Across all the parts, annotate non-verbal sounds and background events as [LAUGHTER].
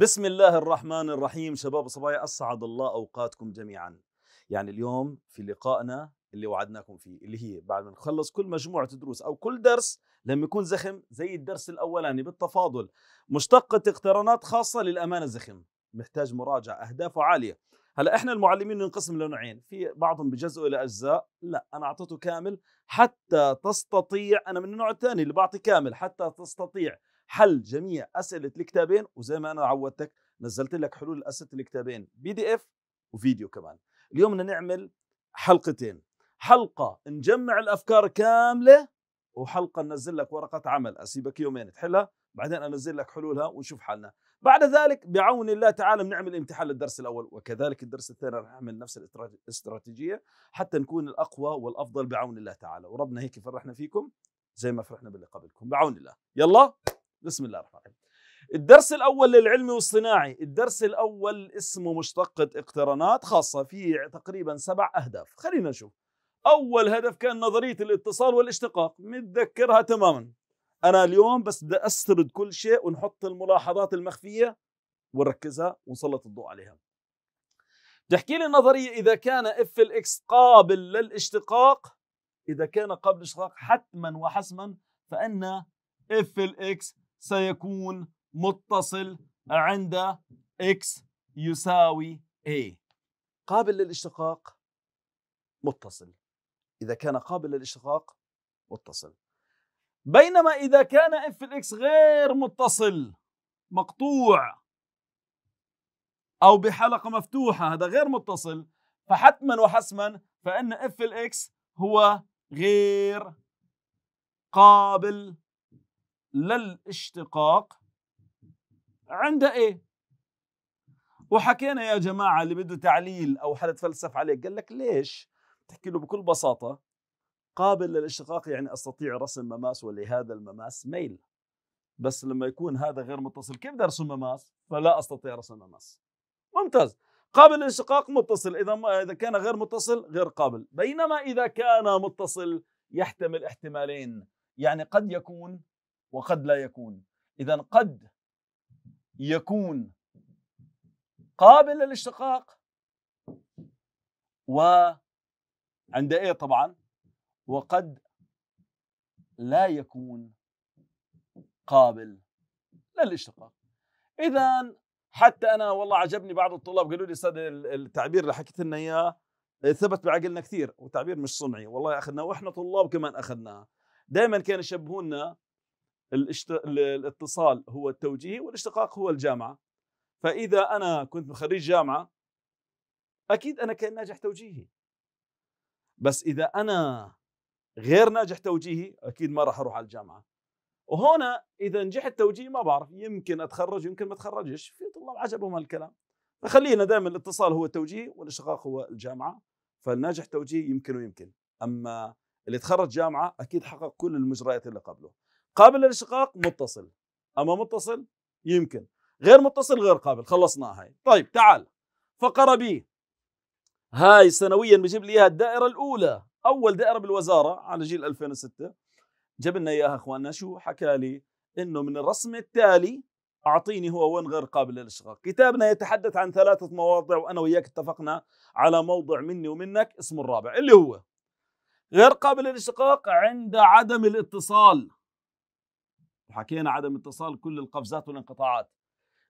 بسم الله الرحمن الرحيم شباب وصبايا أسعد الله أوقاتكم جميعا يعني اليوم في لقائنا اللي وعدناكم فيه اللي هي بعد ما نخلص كل مجموعة دروس أو كل درس لما يكون زخم زي الدرس الأولاني بالتفاضل مشتقة اقترانات خاصة للأمانة زخم محتاج مراجعة أهدافه عالية هلا احنا المعلمين ننقسم لنوعين في بعضهم بجزء الى اجزاء لا انا اعطيته كامل حتى تستطيع انا من النوع الثاني اللي بعطي كامل حتى تستطيع حل جميع اسئله الكتابين وزي ما انا عودتك نزلت لك حلول اسئله الكتابين بي دي اف وفيديو كمان اليوم بدنا نعمل حلقتين حلقه نجمع الافكار كامله وحلقه ننزل لك ورقه عمل اسيبك يومين تحلها بعدين انزل لك حلولها ونشوف حالنا بعد ذلك بعون الله تعالى بنعمل امتحان للدرس الاول وكذلك الدرس الثاني راح نعمل نفس الاستراتيجيه حتى نكون الاقوى والافضل بعون الله تعالى وربنا هيك فرحنا فيكم زي ما فرحنا باللي قبلكم بعون الله يلا بسم الله الرحمن الرحيم الدرس الأول للعلمي والصناعي الدرس الأول اسمه مشتقة اقترانات خاصة فيه تقريبا سبع أهداف خلينا نشوف أول هدف كان نظرية الاتصال والاشتقاق متذكرها تماما أنا اليوم بس بدي أسترد كل شيء ونحط الملاحظات المخفية ونركزها ونسلط الضوء عليها تحكي لي النظرية إذا كان اف الاكس قابل للاشتقاق إذا كان قابل للاشتقاق حتما وحسما فإن اف الاكس سيكون متصل عند x يساوي a قابل للاشتقاق متصل إذا كان قابل للاشتقاق متصل بينما إذا كان f الإكس غير متصل مقطوع أو بحلقة مفتوحة هذا غير متصل فحتما وحسما فإن f الإكس هو غير قابل للاشتقاق عند ايه وحكينا يا جماعة اللي بده تعليل أو حدا تفلسف عليك قال لك ليش تحكي له بكل بساطة قابل للاشتقاق يعني أستطيع رسم مماس ولهذا المماس ميل بس لما يكون هذا غير متصل كيف بدي أرسم مماس فلا أستطيع رسم مماس ممتاز قابل للاشتقاق متصل إذا ما إذا كان غير متصل غير قابل بينما إذا كان متصل يحتمل احتمالين يعني قد يكون وقد لا يكون إذا قد يكون قابل للاشتقاق وعند إيه طبعا وقد لا يكون قابل للاشتقاق إذا حتى أنا والله عجبني بعض الطلاب قالوا لي أستاذ التعبير اللي حكيت لنا إياه آه، ثبت بعقلنا كثير وتعبير مش صنعي والله أخذناه وإحنا طلاب كمان أخذناها دائما كانوا يشبهونا الاتصال هو التوجيهي والاشتقاق هو الجامعة فإذا أنا كنت خريج جامعة أكيد أنا كان ناجح توجيهي بس إذا أنا غير ناجح توجيهي أكيد ما راح أروح على الجامعة وهنا إذا نجحت توجيهي ما بعرف يمكن أتخرج يمكن ما أتخرجش في طلاب عجبهم هالكلام فخلينا دائما الاتصال هو التوجيهي والاشتقاق هو الجامعة فالناجح توجيهي يمكن ويمكن أما اللي تخرج جامعة أكيد حقق كل المجريات اللي قبله قابل للانشقاق متصل اما متصل يمكن غير متصل غير قابل خلصناها هاي طيب تعال فقره بي هاي سنويا بجيب لي اياها الدائره الاولى اول دائره بالوزاره على جيل 2006 جاب لنا اياها اخواننا شو حكى لي انه من الرسم التالي اعطيني هو وين غير قابل للاشقاق كتابنا يتحدث عن ثلاثه مواضع وانا وياك اتفقنا على موضع مني ومنك اسمه الرابع اللي هو غير قابل للاشقاق عند عدم الاتصال وحكينا عدم اتصال كل القفزات والانقطاعات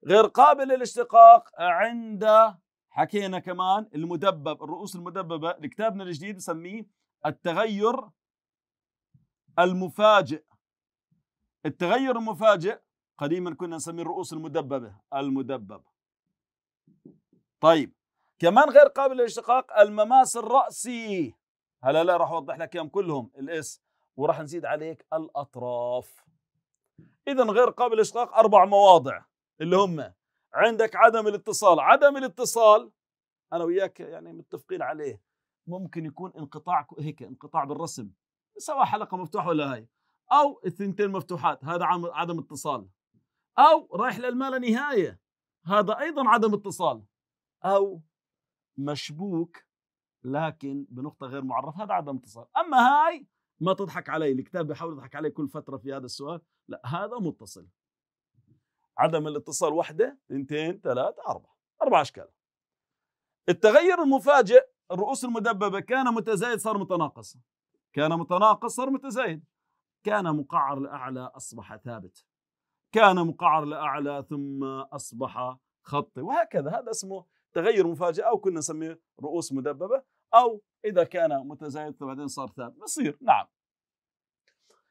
غير قابل للاشتقاق عند حكينا كمان المدبب الرؤوس المدببة لكتابنا الجديد نسميه التغير المفاجئ التغير المفاجئ قديما كنا نسميه الرؤوس المدببة المدبب طيب كمان غير قابل للاشتقاق المماس الرأسي هلا لا راح اوضح لك اياهم كلهم الاس وراح نزيد عليك الاطراف اذا غير قابل للاشقاق اربع مواضع اللي هم عندك عدم الاتصال عدم الاتصال انا وياك يعني متفقين عليه ممكن يكون انقطاع هيك انقطاع بالرسم سواء حلقه مفتوحه ولا هاي او الثنتين مفتوحات هذا عدم اتصال او رايح للما لا نهايه هذا ايضا عدم اتصال او مشبوك لكن بنقطه غير معرف هذا عدم اتصال اما هاي ما تضحك علي الكتاب بيحاول يضحك علي كل فتره في هذا السؤال لا هذا متصل عدم الاتصال واحده اثنتين ثلاثه اربعه اربع اشكال التغير المفاجئ الرؤوس المدببه كان متزايد صار متناقص كان متناقص صار متزايد كان مقعر لاعلى اصبح ثابت كان مقعر لاعلى ثم اصبح خطي وهكذا هذا اسمه تغير مفاجئ او كنا نسميه رؤوس مدببه أو إذا كان متزايد فبعدين صار ثابت بصير نعم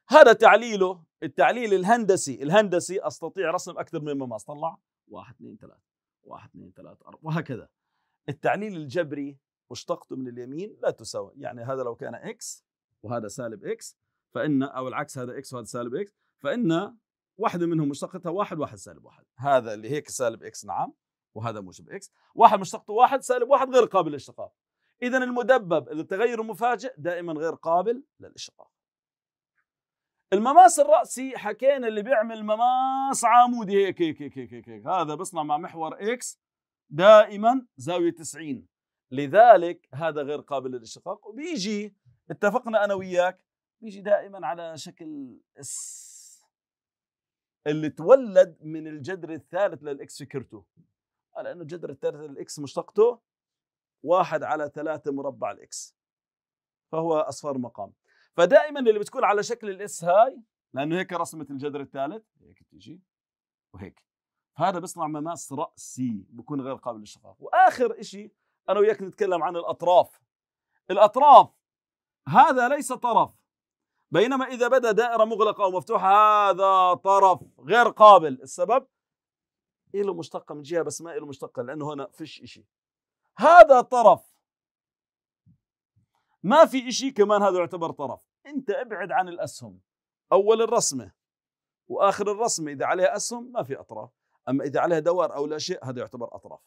هذا تعليله التعليل الهندسي الهندسي أستطيع رسم أكثر من مماس طلع واحد اثنين ثلاثة واحد اثنين ثلاثة أربعة وهكذا التعليل الجبري واشتقته من اليمين لا تساوي يعني هذا لو كان إكس وهذا سالب إكس فإن أو العكس هذا إكس وهذا سالب إكس فإن واحدة منهم مشتقتها واحد واحد سالب واحد هذا اللي هيك سالب إكس نعم وهذا موجب إكس واحد مشتقته واحد سالب واحد غير قابل للاشتقاق إذا المدبب تغير المفاجئ دائما غير قابل للإشراف المماس الرأسي حكينا اللي بيعمل مماس عمودي هيك هيك هيك هيك, هيك, هيك. هذا بيصنع مع محور إكس دائما زاوية 90 لذلك هذا غير قابل للاشتقاق وبيجي اتفقنا أنا وياك بيجي دائما على شكل اس اللي تولد من الجذر الثالث للإكس فكرته لأنه الجذر الثالث للإكس مشتقته واحد على ثلاثة مربع الإكس فهو أصفر مقام فدائما اللي بتكون على شكل الإس هاي لأنه هيك رسمة الجذر الثالث هيك بتيجي وهيك هذا بيصنع مماس رأسي بكون غير قابل للشفاف وآخر إشي أنا وياك نتكلم عن الأطراف الأطراف هذا ليس طرف بينما إذا بدأ دائرة مغلقة أو مفتوحة هذا طرف غير قابل السبب إله مشتقة من جهة بس ما إله مشتقة لأنه هنا فيش إشي هذا طرف ما في شيء كمان هذا يعتبر طرف أنت ابعد عن الأسهم أول الرسمة وآخر الرسمة إذا عليها أسهم ما في أطراف أما إذا عليها دوار أو لا شيء هذا يعتبر أطراف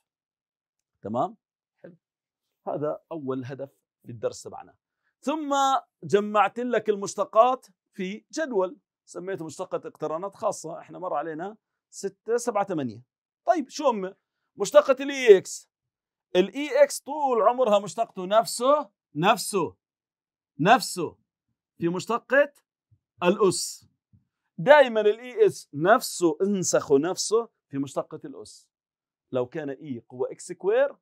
تمام حلو هذا أول هدف للدرس تبعنا ثم جمعت لك المشتقات في جدول سميته مشتقة اقترانات خاصة احنا مر علينا 6 7 8 طيب شو هم مشتقة الاي اكس e الاي اكس e طول عمرها مشتقته نفسه نفسه نفسه في مشتقة الأس دائما الاي اس e نفسه انسخ نفسه في مشتقة الأس لو كان اي e قوة اكس سكوير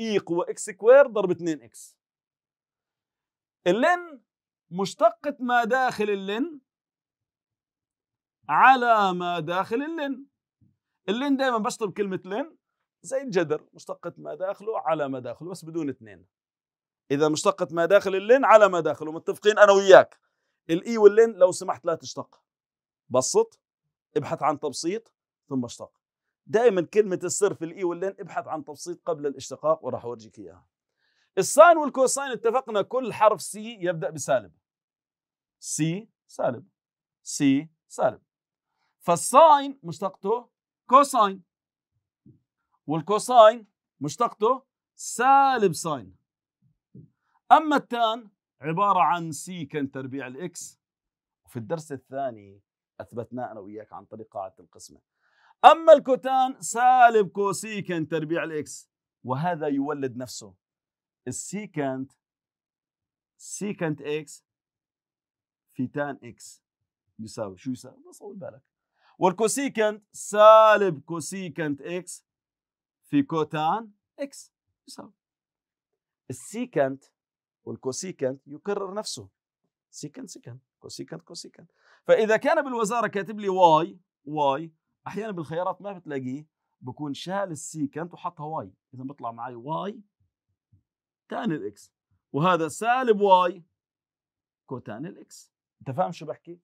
اي قوة اكس سكوير ضرب 2 اكس اللن مشتقة ما داخل اللن على ما داخل اللن اللين دائما بشطب كلمة لين زي الجدر مشتقة ما داخله على ما داخله بس بدون اثنين إذا مشتقة ما داخل اللين على ما داخله متفقين أنا وياك الإي واللين لو سمحت لا تشتق بسط ابحث عن تبسيط ثم اشتق دائما كلمة السر في الإي واللين ابحث عن تبسيط قبل الاشتقاق وراح أورجيك إياها الساين والكوساين اتفقنا كل حرف سي يبدأ بسالب سي سالب سي سالب فالساين مشتقته كوساين والكوساين مشتقته سالب ساين أما التان عبارة عن سيكنت تربيع الإكس وفي الدرس الثاني أثبتناه أنا وإياك عن طريق قاعدة القسمة أما الكوتان سالب كوسيكنت تربيع الإكس وهذا يولد نفسه السيكنت سيكنت إكس في تان إكس يساوي شو يساوي؟ بصور بالك والكوسيكنت سالب كوسيكنت إكس في كوتان اكس يساوي السيكنت والكوسيكنت يكرر نفسه سيكنت سيكنت كوسيكنت كوسيكنت فاذا كان بالوزاره كاتب لي واي واي احيانا بالخيارات ما بتلاقيه بكون شال السيكنت وحطها واي اذا بيطلع معي واي تان الاكس وهذا سالب واي كوتان الاكس انت فاهم شو بحكي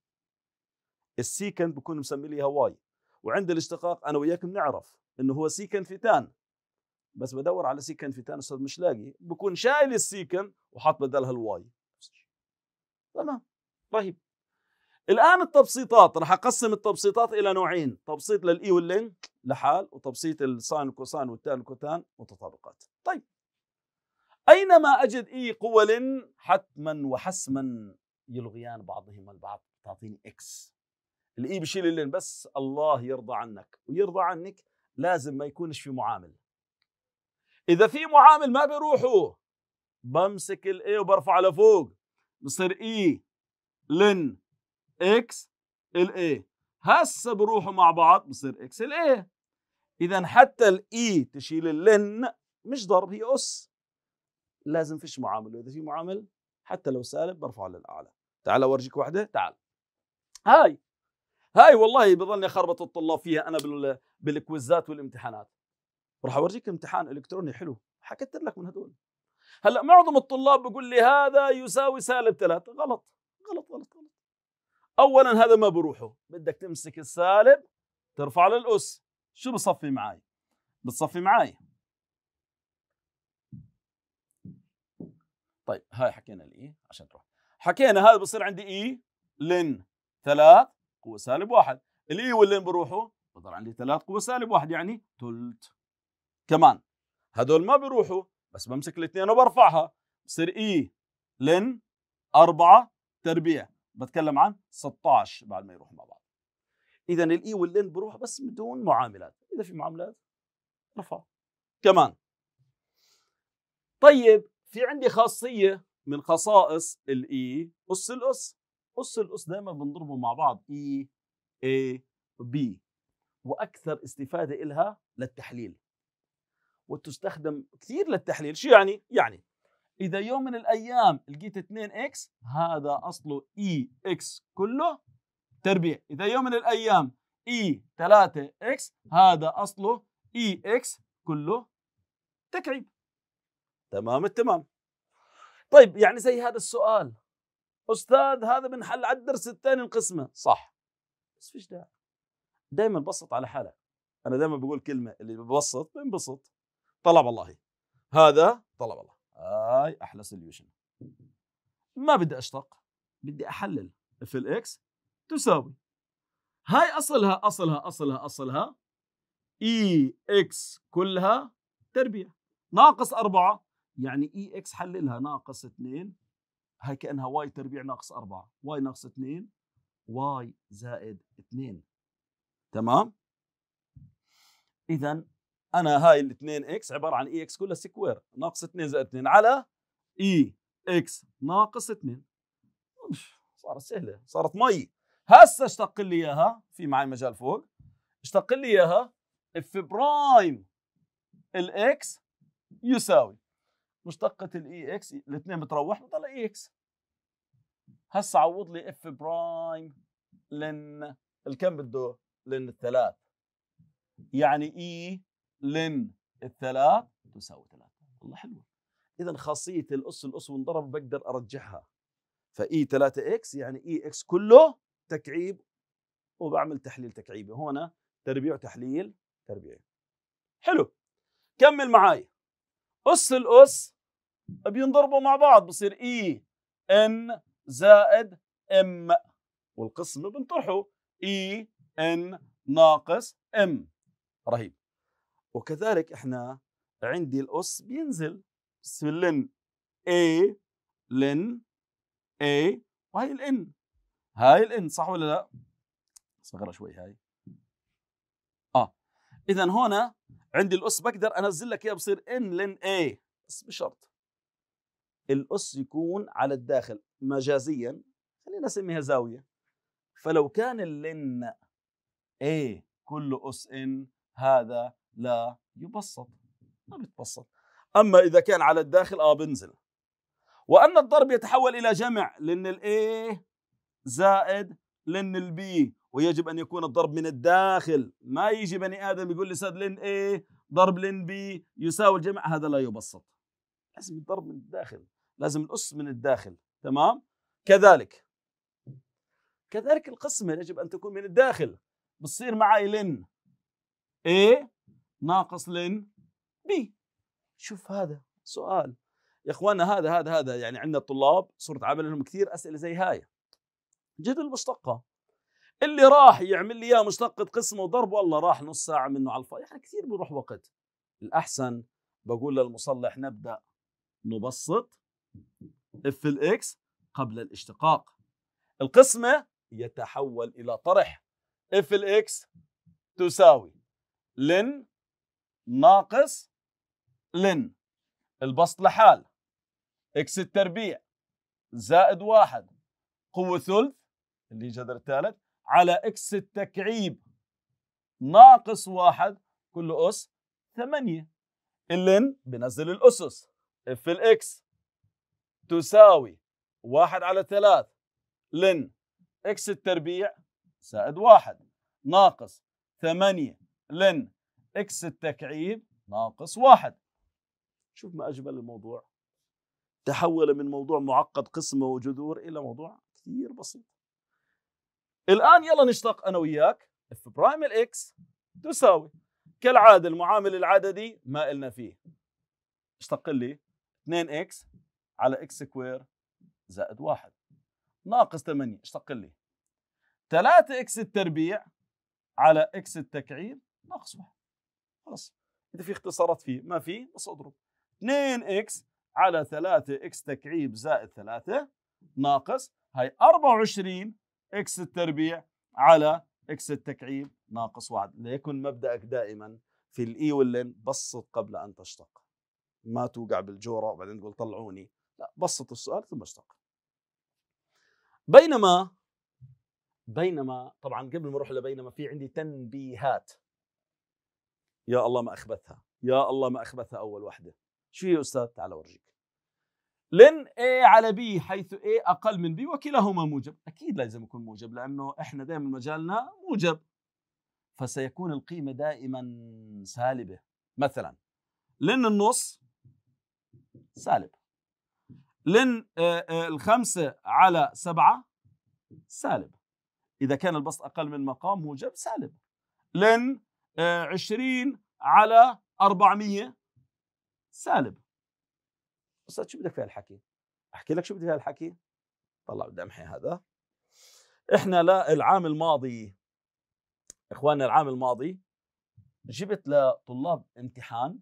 السيكنت بكون مسمي لي واي وعند الاشتقاق انا وياك بنعرف انه هو سيكنت في تان بس بدور على سيكن في تاني استاذ مش لاقي بكون شايل السيكن وحاط بدلها الواي تمام طيب الان التبسيطات راح اقسم التبسيطات الى نوعين تبسيط للاي واللين لحال وتبسيط الساين وكوساين والتان والكوتان متطابقات طيب اينما اجد اي قوى لن حتما وحسما يلغيان بعضهما البعض تعطيني اكس الاي بشيل اللين بس الله يرضى عنك ويرضى عنك لازم ما يكونش في معامل اذا في معامل ما بيروحوا بمسك الاي وبرفعه لفوق بصير اي لن اكس الاي هسه بروحوا مع بعض بصير اكس الاي اذا حتى الاي e تشيل اللن مش ضرب هي اس لازم فيش معامل واذا في معامل حتى لو سالب برفعه للاعلى تعال اورجيك واحده تعال هاي هاي والله بضلني خربط الطلاب فيها انا بالكويزات والامتحانات وراح اورجيك امتحان الكتروني حلو حكيت لك من هدول هلا معظم الطلاب بيقول لي هذا يساوي سالب ثلاثة غلط غلط غلط غلط اولا هذا ما بروحه بدك تمسك السالب ترفع للاس شو بصفي معي بتصفي معي طيب هاي حكينا الاي e عشان تروح حكينا هذا بصير عندي اي e، لن ثلاث قوة سالب واحد الاي e واللن بروحوا بضل عندي ثلاث قوة سالب واحد يعني ثلث كمان هدول ما بيروحوا بس بمسك الاثنين وبرفعها بصير اي e لن أربعة تربيع بتكلم عن 16 بعد ما يروح مع بعض اذا الاي e واللن بروح بس بدون معاملات اذا في معاملات رفع كمان طيب في عندي خاصيه من خصائص الاي e اس الاس اس الاس دائما بنضربه مع بعض اي اي بي واكثر استفاده الها للتحليل وتستخدم كثير للتحليل شو يعني؟ يعني إذا يوم من الأيام لقيت 2x هذا أصله اي اكس كله تربيع إذا يوم من الأيام اي 3x هذا أصله اي اكس كله تكعيب تمام التمام طيب يعني زي هذا السؤال أستاذ هذا بنحل على الدرس الثاني القسمة صح بس فيش داعي دائما بسط على حالك أنا دائما بقول كلمة اللي ببسط بنبسط طلب الله هذا طلب الله هاي احلى سوليوشن ما بدي اشتق بدي احلل اف الاكس تساوي هاي اصلها اصلها اصلها اصلها اي e اكس كلها تربيع ناقص أربعة يعني اي e اكس حللها ناقص اثنين هاي كأنها واي تربيع ناقص أربعة واي ناقص اثنين واي زائد اثنين تمام إذا انا هاي ال 2 اكس عباره عن اي اكس كلها سكوير ناقص 2 زائد 2 على اي اكس ناقص 2 صارت سهله صارت مي هسه اشتق لي اياها في معي مجال فوق اشتق لي اياها اف برايم الاكس يساوي مشتقة الاي اكس الاثنين بتروح بضل اي اكس هسه عوض لي اف برايم لن الكم بده لن الثلاث يعني اي لن الثلاث تساوي ثلاثة والله حلوة إذا خاصية الأس الأس وانضرب بقدر أرجعها فإي 3 إكس يعني إي e إكس كله تكعيب وبعمل تحليل تكعيبي هنا تربيع تحليل تربيعي حلو كمل معاي أس الأس بينضربوا مع بعض بصير إي e إن زائد إم والقسم بنطرحه إي e إن ناقص إم رهيب وكذلك احنا عندي الأس بينزل بس لن A لن A وهي الإن هاي الإن صح ولا لا؟ صغرها شوي هاي اه اذا هنا عندي الأس بقدر انزل لك اياها بصير ان لن اي بس بشرط الأس يكون على الداخل مجازيا خلينا نسميها زاوية فلو كان اللن اي كله أس ان هذا لا يبسط ما بيتبسط اما اذا كان على الداخل اه بنزل وان الضرب يتحول الى جمع لان الاي زائد لن البي ويجب ان يكون الضرب من الداخل ما يجي بني ادم يقول لي ساد لن اي ضرب لن بي يساوي الجمع هذا لا يبسط لازم الضرب من الداخل لازم الاس من الداخل تمام كذلك كذلك القسمه يجب ان تكون من الداخل بتصير معي لن ايه ناقص لن بي شوف هذا سؤال يا اخواننا هذا هذا هذا يعني عندنا الطلاب صرت عامل لهم كثير اسئله زي هاي جد المشتقه اللي راح يعمل لي اياه مشتقه قسمه وضرب والله راح نص ساعه منه على الفاضي يعني كثير بيروح وقت الاحسن بقول للمصلح نبدا نبسط اف الاكس قبل الاشتقاق القسمه يتحول الى طرح اف الاكس تساوي لن ناقص لن البسط لحال اكس التربيع زائد واحد قوة ثلث اللي جذر الثالث على اكس التكعيب ناقص واحد كله أس ثمانية اللن بنزل الأسس اف الاكس تساوي واحد على ثلاث لن اكس التربيع زائد واحد ناقص ثمانية لن اكس التكعيب ناقص واحد شوف ما أجمل الموضوع تحول من موضوع معقد قسمة وجذور إلى موضوع كثير بسيط الآن يلا نشتق أنا وياك اف برايم الاكس تساوي كالعادة المعامل العددي ما إلنا فيه اشتق لي 2 اكس على اكس سكوير زائد 1 ناقص 8 اشتق لي 3 اكس التربيع على اكس التكعيب ناقص 1 خلاص اذا في اختصارات فيه ما في بس اضرب 2 اكس على 3 اكس تكعيب زائد 3 ناقص هاي 24 اكس التربيع على اكس التكعيب ناقص 1 ليكن مبدأك دائما في الاي e واللين بسط قبل ان تشتق ما توقع بالجوره وبعدين تقول طلعوني لا بسط السؤال ثم اشتق بينما بينما طبعا قبل ما اروح لبينما في عندي تنبيهات يا الله ما اخبثها يا الله ما اخبثها اول وحده شو هي استاذ تعال اورجيك لن اي على بي حيث اي أقل من بي وكلاهما موجب أكيد لازم يكون موجب لأنه إحنا دائما مجالنا موجب فسيكون القيمة دائما سالبة مثلا لن النص سالب لن آه، آه، الخمسة على سبعة سالب إذا كان البسط أقل من مقام موجب سالب لن 20 آه، على 400 سالب استاذ شو بدك في هالحكي؟ احكي لك شو بدي في هالحكي؟ طلع بدي امحي هذا احنا لا العام الماضي اخواننا العام الماضي جبت لطلاب امتحان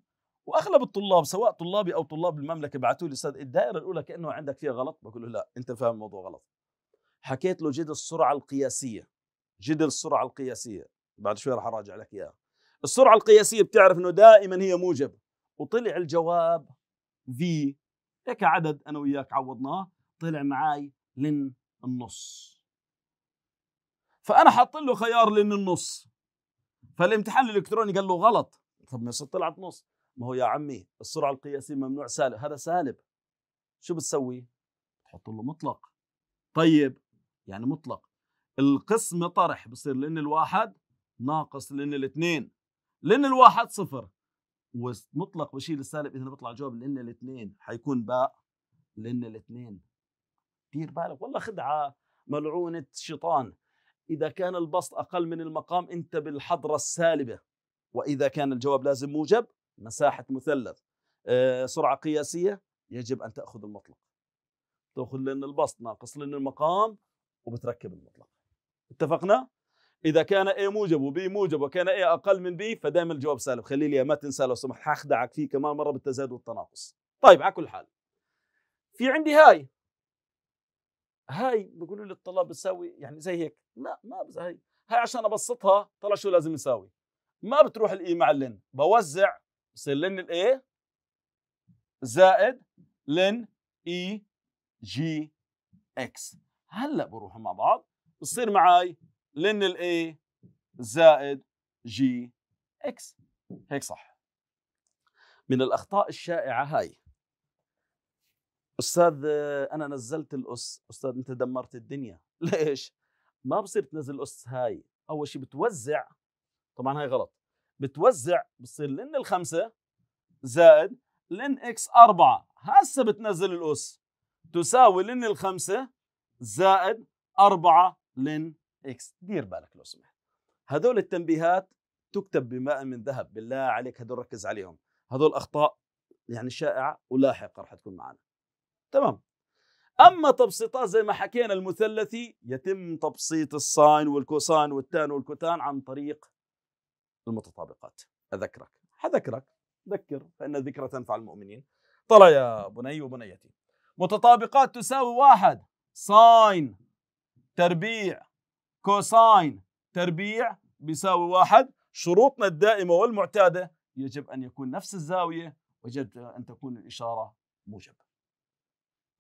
واغلب الطلاب سواء طلابي او طلاب المملكه بعثوا لي استاذ الدائره الاولى كانه عندك فيها غلط بقول له لا انت فاهم الموضوع غلط حكيت له جدل السرعه القياسيه جدل السرعه القياسيه بعد شوي راح اراجع لك اياها السرعه القياسيه بتعرف انه دائما هي موجب وطلع الجواب في هيك عدد انا وياك عوضناه طلع معي لن النص فانا حاط له خيار لن النص فالامتحان الالكتروني قال له غلط طب ما طلعت نص ما هو يا عمي السرعه القياسيه ممنوع سالب هذا سالب شو بتسوي حط له مطلق طيب يعني مطلق القسم طرح بصير لن الواحد ناقص لن الاثنين لان الواحد صفر ومطلق بشيل السالب اذا بيطلع جواب لان الاثنين حيكون باء لان الاثنين دير بالك والله خدعه ملعونه شيطان اذا كان البسط اقل من المقام انت بالحضره السالبه واذا كان الجواب لازم موجب مساحه مثلث أه سرعه قياسيه يجب ان تاخذ المطلق تاخذ لان البسط ناقص لان المقام وبتركب المطلق اتفقنا اذا كان A موجب وبي موجب وكان A اقل من B فدائما الجواب سالب خلي لي ما تنسى لو سمحت حخدعك فيه كمان مره بالتزايد والتناقص طيب على كل حال في عندي هاي هاي بيقولوا لي الطلاب بتساوي يعني زي هيك لا ما بز... هاي هاي عشان ابسطها طلع شو لازم يساوي ما بتروح الاي e مع اللن بوزع بصير لن الاي زائد لن اي جي اكس هلا بروحوا مع بعض بصير معي لن الاي زائد جي اكس هيك صح من الاخطاء الشائعه هاي استاذ انا نزلت الاس استاذ انت دمرت الدنيا [LAUGHS] ليش ما بصير تنزل الاس هاي اول شيء بتوزع طبعا هاي غلط بتوزع بصير لن الخمسه زائد لن اكس أربعة هسه بتنزل الأس تساوي لن الخمسة زائد أربعة لن اكس دير بالك لو سمحت هذول التنبيهات تكتب بماء من ذهب بالله عليك هذول ركز عليهم هذول اخطاء يعني شائعه ولاحقه راح تكون معنا تمام اما تبسيطات زي ما حكينا المثلثي يتم تبسيط الساين والكوساين والتان والكوتان عن طريق المتطابقات اذكرك حذكرك ذكر فان الذكرى تنفع المؤمنين طلع يا بني وبنيتي متطابقات تساوي واحد ساين تربيع كوساين تربيع بيساوي واحد شروطنا الدائمة والمعتادة يجب أن يكون نفس الزاوية ويجب أن تكون الإشارة موجبة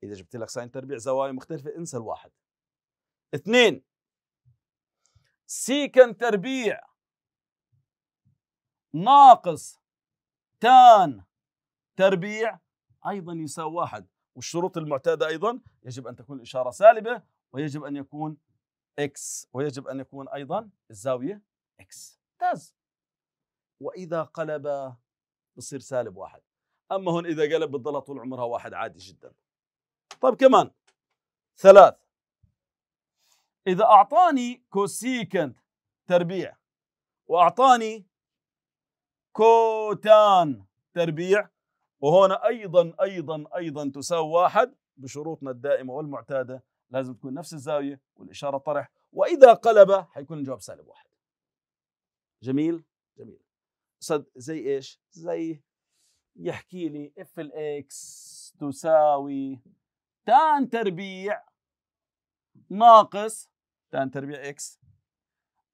إذا جبت لك ساين تربيع زوايا مختلفة انسى الواحد اثنين سيكن تربيع ناقص تان تربيع أيضا يساوي واحد والشروط المعتادة أيضا يجب أن تكون الإشارة سالبة ويجب أن يكون إكس ويجب أن يكون أيضا الزاوية إكس ممتاز وإذا قلب بصير سالب واحد أما هون إذا قلب بتضلها طول عمرها واحد عادي جدا طيب كمان ثلاث إذا أعطاني كوسيكنت تربيع وأعطاني كوتان تربيع وهنا أيضا أيضا أيضا تساوي واحد بشروطنا الدائمة والمعتادة لازم تكون نفس الزاوية والإشارة طرح وإذا قلب حيكون الجواب سالب واحد جميل جميل صد زي إيش زي يحكي لي اف الاكس تساوي تان تربيع ناقص تان تربيع اكس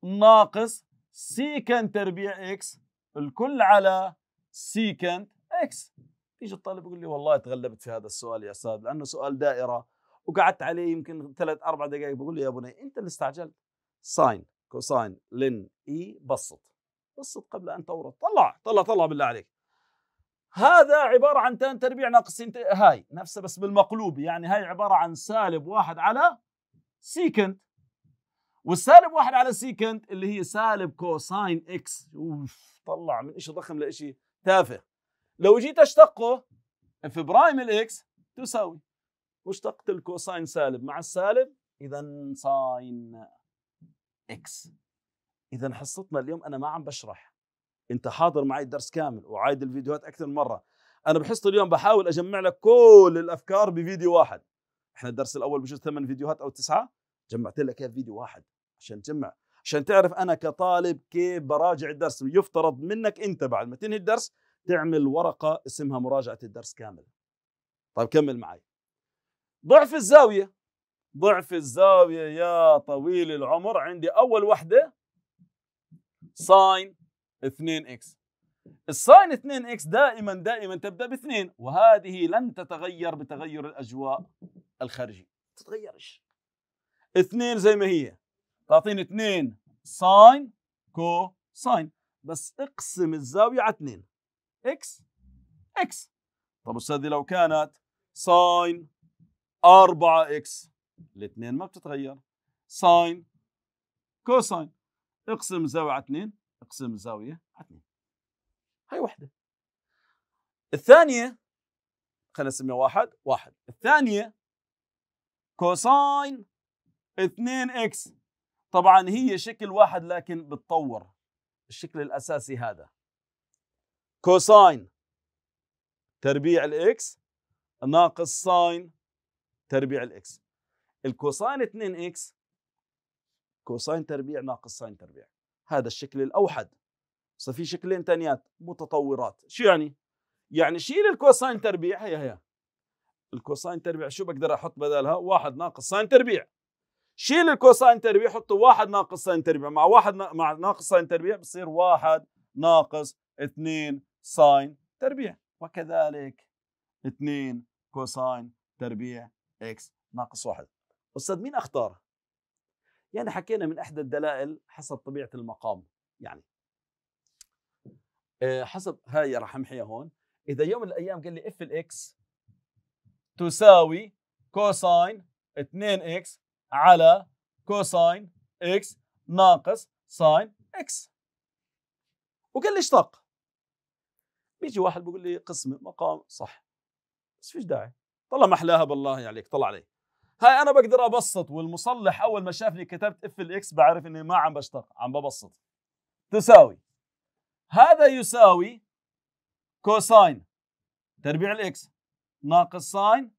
ناقص سيكنت تربيع اكس الكل على سيكنت اكس يجي الطالب يقول لي والله تغلبت في هذا السؤال يا استاذ لانه سؤال دائره وقعدت عليه يمكن ثلاث اربع دقائق بقول له يا بني انت اللي استعجلت ساين كوساين لين اي بسط بسط قبل ان تورط طلع طلع طلع بالله عليك هذا عبارة عن تان تربيع ناقص هاي نفسه بس بالمقلوب يعني هاي عبارة عن سالب واحد على سيكنت والسالب واحد على سيكنت اللي هي سالب كوساين اكس اوف طلع من شيء ضخم لشيء تافه لو جيت اشتقه في برايم الاكس تساوي مشتقة الكوساين سالب مع السالب إذا ساين إكس إذا حصتنا اليوم أنا ما عم بشرح أنت حاضر معي الدرس كامل وعايد الفيديوهات أكثر من مرة أنا بحصة اليوم بحاول أجمع لك كل الأفكار بفيديو واحد احنا الدرس الأول بجوز ثمان فيديوهات أو تسعة جمعت لك اياها فيديو واحد عشان تجمع عشان تعرف أنا كطالب كيف براجع الدرس يفترض منك أنت بعد ما تنهي الدرس تعمل ورقة اسمها مراجعة الدرس كامل طيب كمل معي ضعف الزاوية ضعف الزاوية يا طويل العمر عندي أول وحدة ساين 2 إكس الساين 2 إكس دائما دائما تبدأ باثنين وهذه لن تتغير بتغير الأجواء الخارجي تتغيرش اثنين زي ما هي تعطيني اثنين ساين كو ساين بس اقسم الزاوية على اثنين اكس اكس طب أستاذي لو كانت ساين 4 اكس الاثنين ما بتتغير ساين كوساين اقسم زاويه على 2 اقسم زاويه على 2 هاي وحده الثانيه خلينا نسميها واحد واحد الثانيه كوساين 2 اكس طبعا هي شكل واحد لكن بتطور الشكل الاساسي هذا كوساين تربيع الاكس ناقص ساين تربيع الاكس الكوساين 2 اكس كوساين تربيع ناقص ساين تربيع هذا الشكل الاوحد صار في شكلين ثانيات متطورات شو يعني يعني شيل الكوساين تربيع هي هي الكوساين تربيع شو بقدر احط بدلها واحد ناقص ساين تربيع شيل الكوساين تربيع حطه واحد ناقص ساين تربيع مع واحد نا... مع ناقص ساين تربيع بصير واحد ناقص اثنين ساين تربيع وكذلك اثنين كوساين تربيع اكس ناقص واحد أستاذ مين أختار؟ يعني حكينا من إحدى الدلائل حسب طبيعة المقام يعني آه، حسب هاي راح أمحيها هون إذا يوم من الأيام قال لي اف الإكس تساوي كوساين 2x على كوساين x ناقص ساين x وقال لي اشتق بيجي واحد بيقول لي قسمه مقام صح بس فيش داعي طلع احلاها بالله عليك طلع علي هاي انا بقدر ابسط والمصلح اول ما شافني كتبت اف الاكس بعرف اني ما عم بشتغل عم ببسط تساوي هذا يساوي كوساين تربيع الاكس ناقص ساين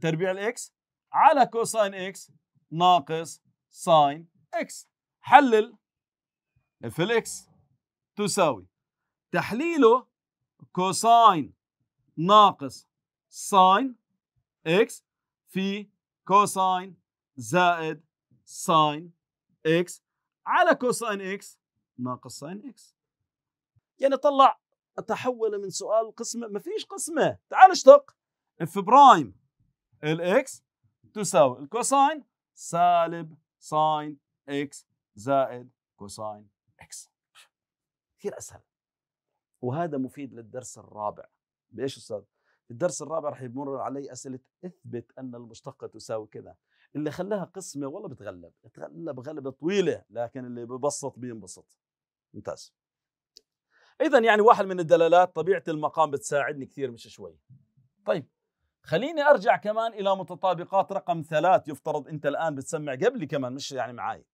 تربيع الاكس على كوساين اكس ناقص ساين اكس حلل اف الاكس تساوي تحليله كوساين ناقص ساين X في كوساين زائد ساين X على كوساين X ناقص ساين X يعني طلع تحول من سؤال قسمه ما فيش قسمه تعال اشتق اف برايم X تساوي الكوساين سالب ساين X زائد كوساين X كثير اسهل وهذا مفيد للدرس الرابع بايش استاذ؟ الدرس الرابع رح يمر علي اسئله اثبت ان المشتقه تساوي كذا اللي خلاها قسمه والله بتغلب تغلب غلبه طويله لكن اللي ببسط بينبسط ممتاز اذا يعني واحد من الدلالات طبيعه المقام بتساعدني كثير مش شوي طيب خليني ارجع كمان الى متطابقات رقم ثلاث يفترض انت الان بتسمع قبلي كمان مش يعني معاي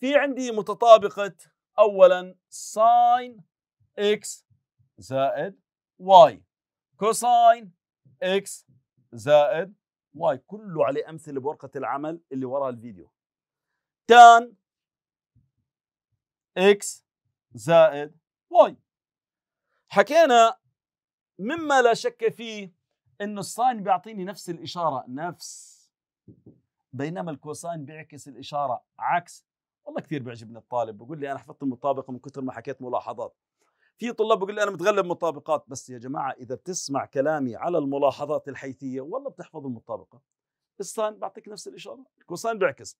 في عندي متطابقه اولا ساين اكس زائد واي كوساين اكس زائد واي كله عليه امثله بورقه العمل اللي وراء الفيديو تان اكس زائد واي حكينا مما لا شك فيه انه الساين بيعطيني نفس الاشاره نفس بينما الكوساين بيعكس الاشاره عكس والله كثير بيعجبني الطالب بقول لي انا حفظت المطابقه من كثر ما حكيت ملاحظات في طلاب بيقول لي انا متغلب مطابقات بس يا جماعه اذا بتسمع كلامي على الملاحظات الحيثيه والله بتحفظ المطابقه الساين بعطيك نفس الاشاره الكوساين بيعكس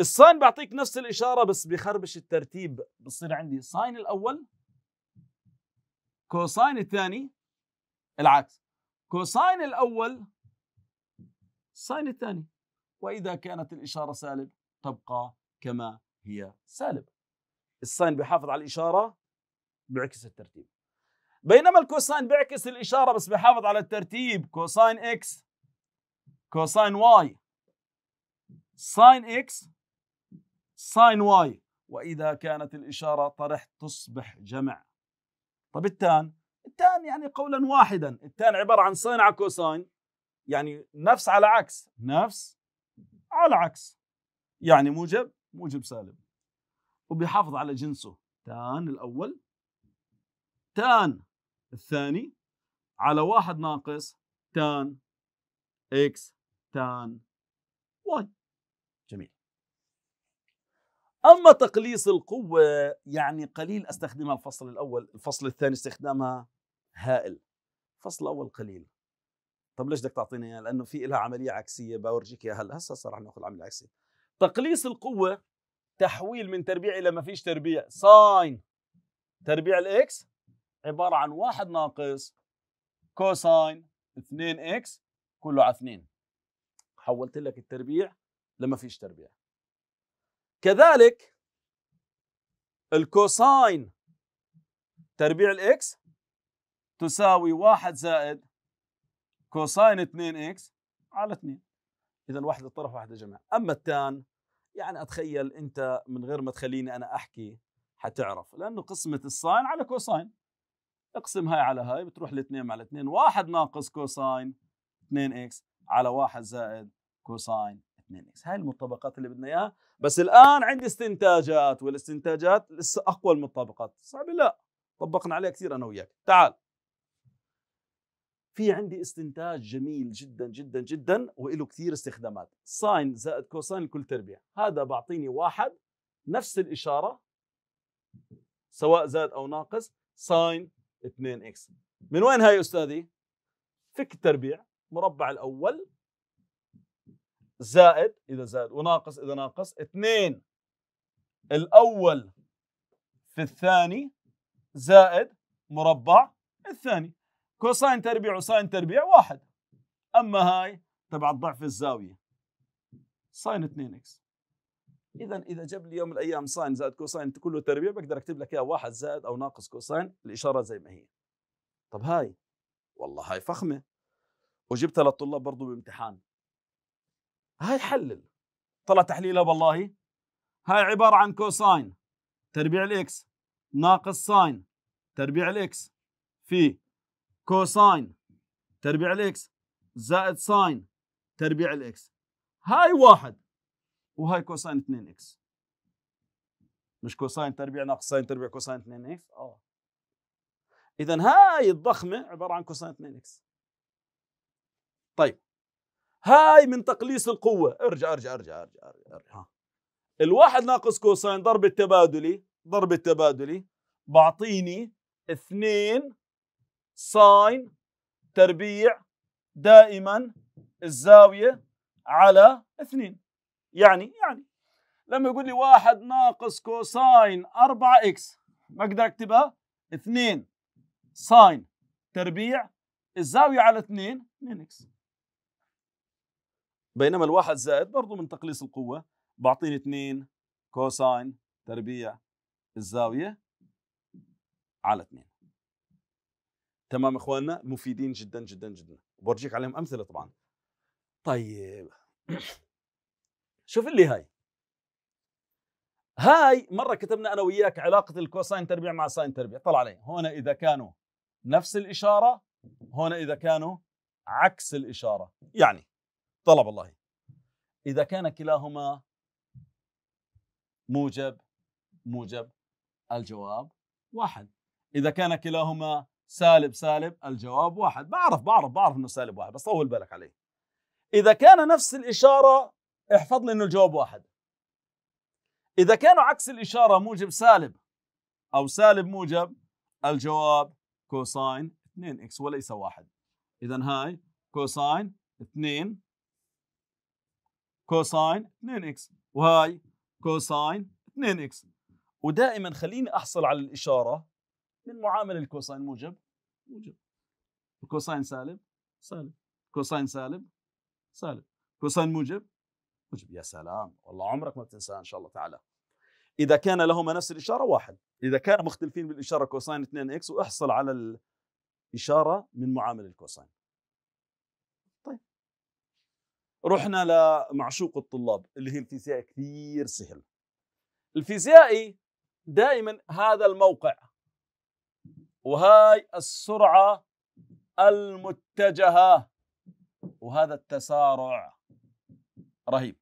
الساين بعطيك نفس الاشاره بس بخربش الترتيب بصير عندي ساين الاول كوساين الثاني العكس كوساين الاول ساين الثاني واذا كانت الاشاره سالب تبقى كما هي سالب الساين بيحافظ على الاشاره بيعكس الترتيب بينما الكوساين بيعكس الإشارة بس بيحافظ على الترتيب كوساين إكس كوساين واي ساين إكس ساين واي وإذا كانت الإشارة طرح تصبح جمع طب التان التان يعني قولا واحدا التان عبارة عن ساين على كوساين يعني نفس على عكس نفس على عكس يعني موجب موجب سالب وبيحافظ على جنسه تان الأول تان الثاني على واحد ناقص تان اكس تان واي جميل أما تقليص القوة يعني قليل أستخدمها الفصل الأول الفصل الثاني استخدامها هائل الفصل الأول قليل طب ليش بدك تعطيني اياها؟ لأنه في لها عملية عكسية بورجيك إياها هلا هسه صار رح ناخذ العمليه العكسيه تقليص القوة تحويل من تربيع إلى ما فيش تربيع ساين تربيع الإكس عباره عن واحد ناقص كوساين 2 اكس كله على 2 حولت لك التربيع لما فيش تربيع كذلك الكوساين تربيع الاكس تساوي 1 زائد كوساين 2 اكس على 2 اذا واحد الطرف واحد الجمع اما التان يعني اتخيل انت من غير ما تخليني انا احكي حتعرف لانه قسمه الساين على كوساين اقسم هاي على هاي بتروح الاثنين مع الاثنين واحد ناقص كوساين 2 اكس على واحد زائد كوساين 2 اكس هاي المطابقات اللي بدنا اياها بس الان عندي استنتاجات والاستنتاجات لسه اقوى المطابقات صعب لا طبقنا عليها كثير انا وياك تعال في عندي استنتاج جميل جدا جدا جدا وله كثير استخدامات ساين زائد كوساين لكل تربيع هذا بعطيني واحد نفس الإشارة سواء زائد أو ناقص ساين 2 اكس من وين هاي استاذي فك التربيع مربع الاول زائد اذا زائد وناقص اذا ناقص 2 الاول في الثاني زائد مربع الثاني كوساين تربيع وساين تربيع واحد اما هاي تبع ضعف الزاويه ساين 2 اكس اذا اذا جاب لي يوم من الايام ساين زائد كوساين كله تربيع بقدر اكتب لك اياها واحد زائد او ناقص كوساين الاشاره زي ما هي طب هاي والله هاي فخمه وجبتها للطلاب برضه بامتحان هاي حلل طلع تحليلها والله هاي عباره عن كوساين تربيع الاكس ناقص ساين تربيع الاكس في كوساين تربيع الاكس زائد ساين تربيع الاكس هاي واحد وهي كوساين 2 اكس مش كوساين تربيع ناقص ساين تربيع كوساين 2 اكس اه اذا هاي الضخمه عباره عن كوساين 2 اكس طيب هاي من تقليص القوه ارجع ارجع ارجع ارجع, أرجع, أرجع. ها. الواحد ناقص كوساين ضرب التبادلي ضرب التبادلي بعطيني 2 ساين تربيع دائما الزاويه على 2 يعني يعني لما يقول لي واحد ناقص كوساين 4 اكس ما اقدر اكتبها 2 ساين تربيع الزاويه على 2 2 اكس بينما الواحد زائد برضه من تقليص القوه بعطيني 2 كوساين تربيع الزاويه على 2 تمام اخواننا مفيدين جدا جدا جدا بورجيك عليهم امثله طبعا طيب [CLEARS THROAT] شوف اللي هاي هاي مرة كتبنا أنا وياك علاقة الكوساين تربيع مع ساين تربيع طلع علي هنا إذا كانوا نفس الإشارة هنا إذا كانوا عكس الإشارة يعني طلب الله إذا كان كلاهما موجب موجب الجواب واحد إذا كان كلاهما سالب سالب الجواب واحد بعرف بعرف بعرف أنه سالب واحد بس طول بالك عليه إذا كان نفس الإشارة احفظ لي انه الجواب واحد اذا كانوا عكس الاشاره موجب سالب او سالب موجب الجواب كوساين 2 اكس وليس واحد اذا هاي كوساين 2 كوساين 2 اكس وهاي كوساين 2 اكس ودائما خليني احصل على الاشاره من معامل الكوساين موجب موجب الكوساين سالب سالب كوساين سالب سالب كوساين موجب وجب يا سلام والله عمرك ما بتنساها ان شاء الله تعالى اذا كان لهما نفس الاشاره واحد اذا كانوا مختلفين بالاشاره كوساين 2 اكس واحصل على الاشاره من معامل الكوساين طيب رحنا لمعشوق الطلاب اللي هي الفيزياء كثير سهل الفيزيائي دائما هذا الموقع وهاي السرعه المتجهه وهذا التسارع رهيب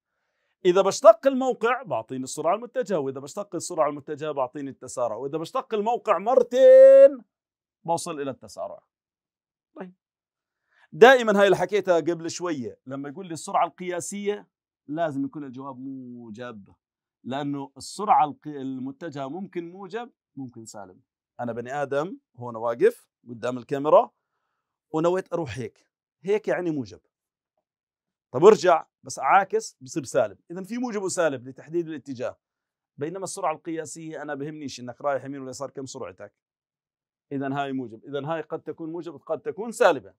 اذا بشتق الموقع بعطيني السرعه المتجهه واذا بشتق السرعه المتجهه بعطيني التسارع واذا بشتق الموقع مرتين بوصل الى التسارع طيب دائما هاي اللي حكيتها قبل شويه لما يقول لي السرعه القياسيه لازم يكون الجواب موجب لانه السرعه المتجهه ممكن موجب ممكن سالب انا بني ادم هون واقف قدام الكاميرا ونويت اروح هيك هيك يعني موجب طب ارجع بس اعاكس بصير سالب اذا في موجب وسالب لتحديد الاتجاه بينما السرعه القياسيه انا بهمنيش انك رايح يمين ولا يسار كم سرعتك اذا هاي موجب اذا هاي قد تكون موجب قد تكون سالبه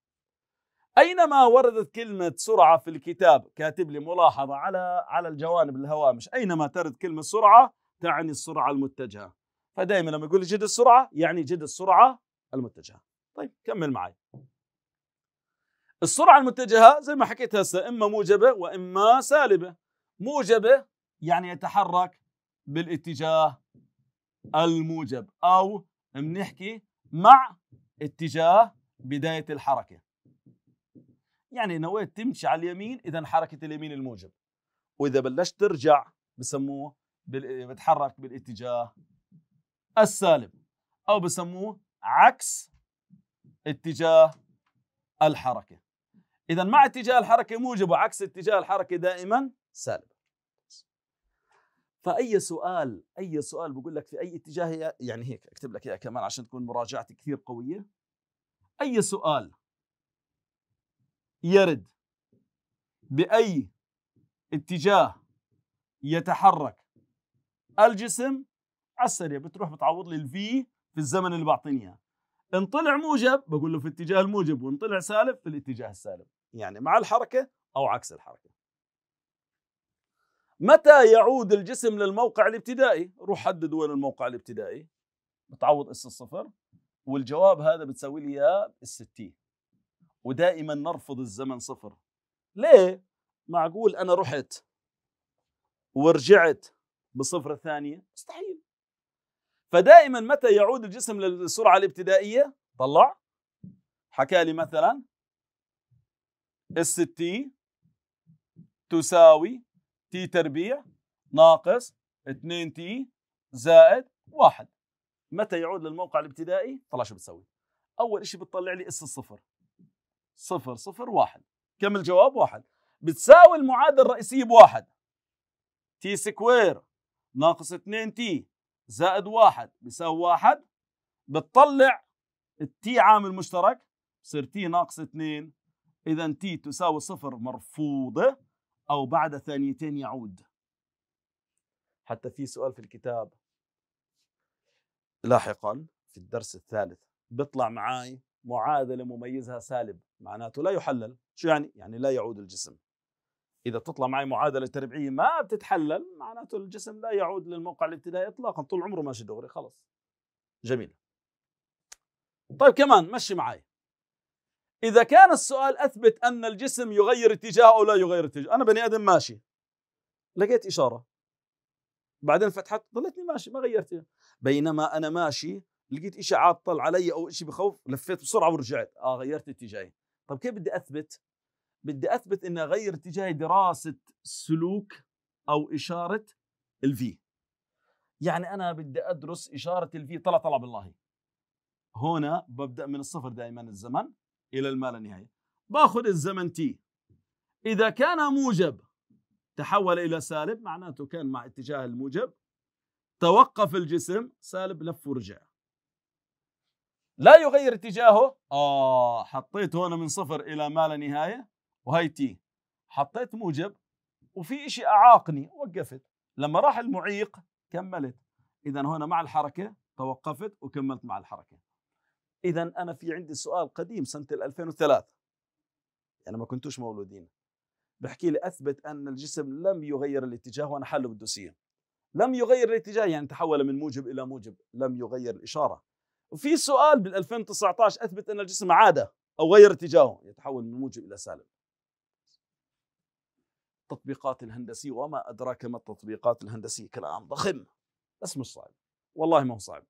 اينما وردت كلمه سرعه في الكتاب كاتب لي ملاحظه على على الجوانب الهوامش اينما ترد كلمه سرعه تعني السرعه المتجهه فدائما لما يقول لي جد السرعه يعني جد السرعه المتجهه طيب كمل معي السرعة المتجهة زي ما حكيت هسه إما موجبة وإما سالبة موجبة يعني يتحرك بالاتجاه الموجب أو بنحكي مع اتجاه بداية الحركة يعني نويت تمشي على اليمين إذا حركة اليمين الموجب وإذا بلشت ترجع بسموه بتحرك بالاتجاه السالب أو بسموه عكس اتجاه الحركة إذا مع اتجاه الحركة موجب وعكس اتجاه الحركة دائما سالب فأي سؤال أي سؤال بقول لك في أي اتجاه يعني هيك أكتب لك إياها كمان عشان تكون مراجعتي كثير قوية أي سؤال يرد بأي اتجاه يتحرك الجسم على السريع بتروح بتعوض لي الفي في الزمن اللي بعطيني اياه ان طلع موجب بقول له في اتجاه الموجب وان طلع سالب في الاتجاه السالب يعني مع الحركة أو عكس الحركة متى يعود الجسم للموقع الابتدائي روح حدد وين الموقع الابتدائي بتعوض اس الصفر والجواب هذا بتسوي لي اياه اس تي ودائما نرفض الزمن صفر ليه معقول انا رحت ورجعت بصفر الثانيه مستحيل فدائما متى يعود الجسم للسرعه الابتدائيه طلع حكى لي مثلا اس تي تساوي تي تربيع ناقص 2 تي زائد 1 متى يعود للموقع الابتدائي؟ طلع شو بتسوي؟ اول شيء بتطلع لي اس الصفر صفر صفر واحد كم الجواب؟ واحد بتساوي المعادله الرئيسيه بواحد تي سكوير ناقص 2 تي زائد واحد بيساوي واحد بتطلع التي عامل مشترك بصير تي ناقص 2 إذا تي تساوي صفر مرفوضة أو بعد ثانيتين يعود حتى في سؤال في الكتاب لاحقا في الدرس الثالث بيطلع معاي معادلة مميزها سالب معناته لا يحلل شو يعني؟ يعني لا يعود الجسم إذا بتطلع معي معادلة تربيعية ما بتتحلل معناته الجسم لا يعود للموقع الابتدائي إطلاقا طول عمره ماشي دغري خلص جميل طيب كمان مشي معي إذا كان السؤال أثبت أن الجسم يغير اتجاهه أو لا يغير اتجاهه أنا بني آدم ماشي لقيت إشارة بعدين فتحت ظلتني ماشي ما غيرت بينما أنا ماشي لقيت إشي عاطل علي أو إشي بخوف لفيت بسرعة ورجعت آه غيرت اتجاهي طب كيف بدي أثبت بدي أثبت أني أغير اتجاهي دراسة سلوك أو إشارة الفي يعني أنا بدي أدرس إشارة الفي طلع طلع بالله هنا ببدأ من الصفر دائما الزمن إلى ما لا نهاية باخذ الزمن تي إذا كان موجب تحول إلى سالب معناته كان مع اتجاه الموجب توقف الجسم سالب لف ورجع لا يغير اتجاهه آه حطيت هون من صفر إلى ما لا نهاية وهي تي حطيت موجب وفي إشي أعاقني وقفت لما راح المعيق كملت إذا هنا مع الحركة توقفت وكملت مع الحركة اذا انا في عندي سؤال قديم سنه 2003 يعني ما كنتوش مولودين بحكي لي اثبت ان الجسم لم يغير الاتجاه وانا حاله بالدوسيه لم يغير الاتجاه يعني تحول من موجب الى موجب لم يغير الاشاره وفي سؤال بال 2019 اثبت ان الجسم عاد او غير اتجاهه يتحول من موجب الى سالب التطبيقات الهندسيه وما ادراك ما التطبيقات الهندسيه كلام ضخم بس مش صعب والله ما هو صعب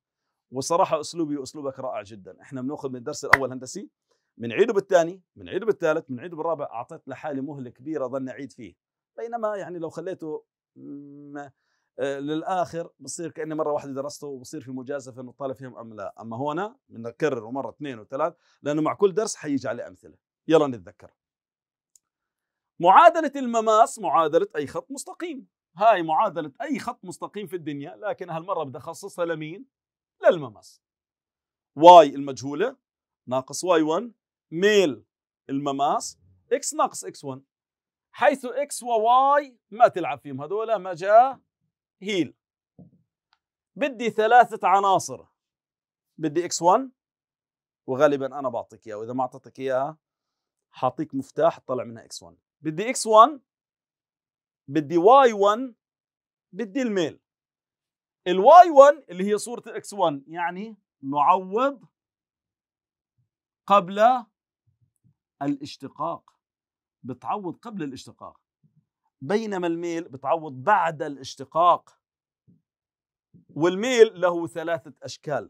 وصراحه اسلوبي واسلوبك رائع جدا احنا بناخذ من الدرس الاول هندسي بنعيده بالثاني بنعيده بالثالث بنعيده بالرابع اعطيت لحالي مهله كبيره ظن اعيد فيه بينما يعني لو خليته آه، للاخر بصير كاني مره واحده درسته وبصير في مجازفه انه الطالب فهم ام لا اما هنا بنكرر مره اثنين وثلاث لانه مع كل درس حيجي عليه امثله يلا نتذكر معادله المماس معادله اي خط مستقيم هاي معادله اي خط مستقيم في الدنيا لكن هالمره بدي اخصصها لمين للممس واي المجهولة ناقص واي 1 ميل المماس اكس ناقص اكس 1 حيث اكس وواي ما تلعب فيهم هذول مجاهيل بدي ثلاثة عناصر بدي اكس 1 وغالبا انا بعطيك اياها واذا ما اعطيتك اياها حاعطيك مفتاح تطلع منها اكس 1 بدي اكس 1 بدي واي 1 بدي الميل الواي 1 اللي هي صورة الاكس 1 يعني نعوض قبل الاشتقاق بتعوض قبل الاشتقاق بينما الميل بتعوض بعد الاشتقاق والميل له ثلاثة أشكال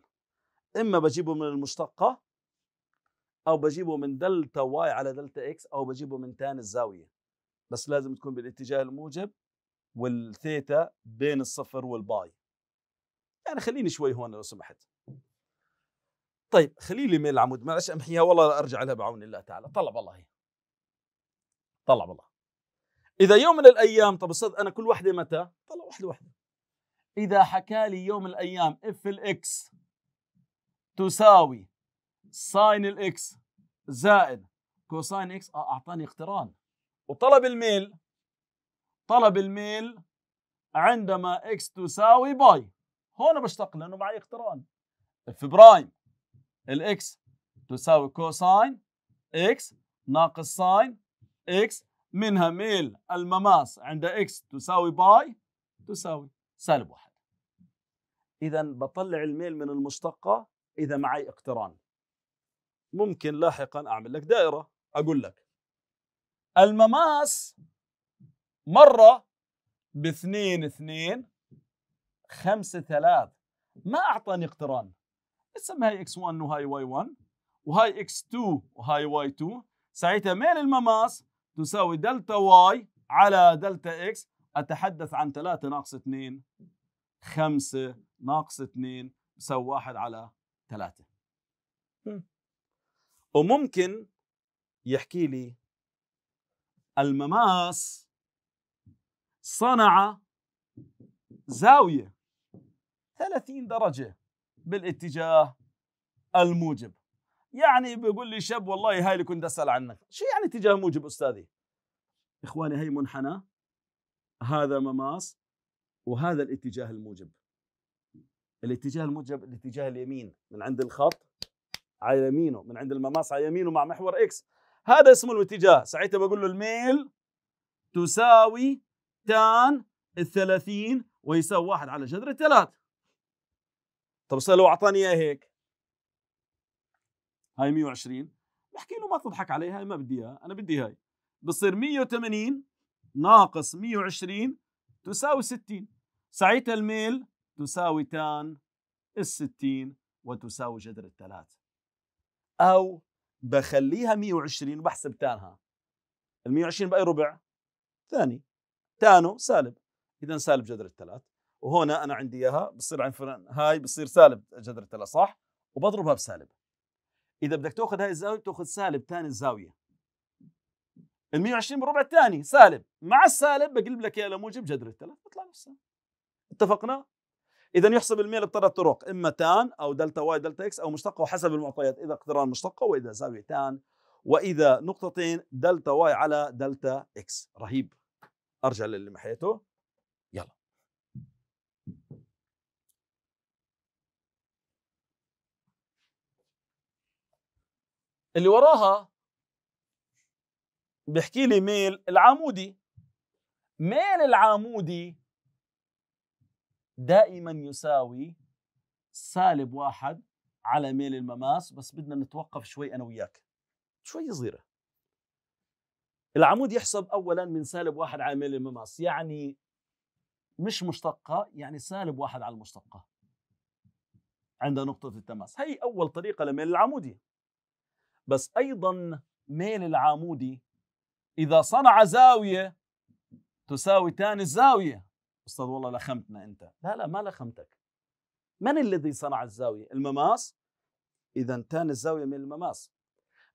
إما بجيبه من المشتقة أو بجيبه من دلتا واي على دلتا إكس أو بجيبه من تان الزاوية بس لازم تكون بالاتجاه الموجب والثيتا بين الصفر والباي يعني خليني شوي هون لو سمحت طيب خلي لي من العمود معلش امحيها والله ارجع لها بعون الله تعالى طلب الله هي. طلب الله اذا يوم من الايام طب استاذ انا كل وحده متى طلع وحده وحده اذا حكى لي يوم من الايام اف الاكس تساوي ساين الاكس زائد كوساين اكس آه، اعطاني اقتران وطلب الميل طلب الميل عندما اكس تساوي باي هون بشتق لانه معي اقتران اف برايم الاكس تساوي كوساين اكس ناقص ساين اكس منها ميل المماس عند اكس تساوي باي تساوي سالب واحد اذا بطلع الميل من المشتقه اذا معي اقتران ممكن لاحقا اعمل لك دائره اقول لك المماس مره باثنين اثنين خمسة ثلاث ما أعطاني اقتران اسمها هاي اكس 1 وهاي واي 1 وهاي اكس 2 وهاي واي 2 ساعتها ميل المماس تساوي دلتا واي على دلتا اكس أتحدث عن 3 ناقص 2 5 ناقص 2 يساوي 1 على 3 وممكن يحكي لي المماس صنع زاوية 30 درجة بالاتجاه الموجب يعني بيقول لي شاب والله هاي اللي كنت اسال عنك شو يعني اتجاه موجب استاذي اخواني هي منحنى هذا مماس وهذا الاتجاه الموجب الاتجاه الموجب الاتجاه اليمين من عند الخط على يمينه من عند المماس على يمينه مع محور اكس هذا اسمه الاتجاه ساعتها بقول له الميل تساوي تان ال 30 ويساوي واحد على جذر الثلاث طب صار لو اعطاني اياها هيك هاي 120 بحكي له ما تضحك علي هاي ما بدي اياها انا بدي هاي بصير 180 ناقص 120 تساوي 60 ساعتها الميل تساوي تان ال 60 وتساوي جذر الثلاث أو بخليها 120 وبحسب تانها ال 120 بأي ربع؟ ثاني تانو سالب إذا سالب جذر الثلاث وهنا انا عندي اياها بصير عن فلان هاي بصير سالب جذرة الاصح وبضربها بسالب اذا بدك تاخذ هاي الزاويه بتاخذ سالب ثاني الزاويه ال 120 بالربع الثاني سالب مع السالب بقلب لك اياها لموجب جذر الثلاث بيطلع نفسها اتفقنا اذا يحسب الميل بثلاث طرق اما تان او دلتا واي دلتا اكس او مشتقه وحسب المعطيات اذا اقتران مشتقه واذا زاويه تان واذا نقطتين دلتا واي على دلتا اكس رهيب ارجع للي محيته اللي وراها بيحكي لي ميل العمودي ميل العمودي دائما يساوي سالب واحد على ميل المماس بس بدنا نتوقف شوي انا وياك شوي صغيره العمود يحسب اولا من سالب واحد على ميل المماس يعني مش مشتقه يعني سالب واحد على المشتقه عند نقطه التماس هي اول طريقه لميل العمودي بس أيضا ميل العامودي إذا صنع زاوية تساوي ثاني الزاوية أستاذ والله لخمتنا أنت لا لا ما لخمتك من الذي صنع الزاوية المماس إذا ثاني الزاوية من المماس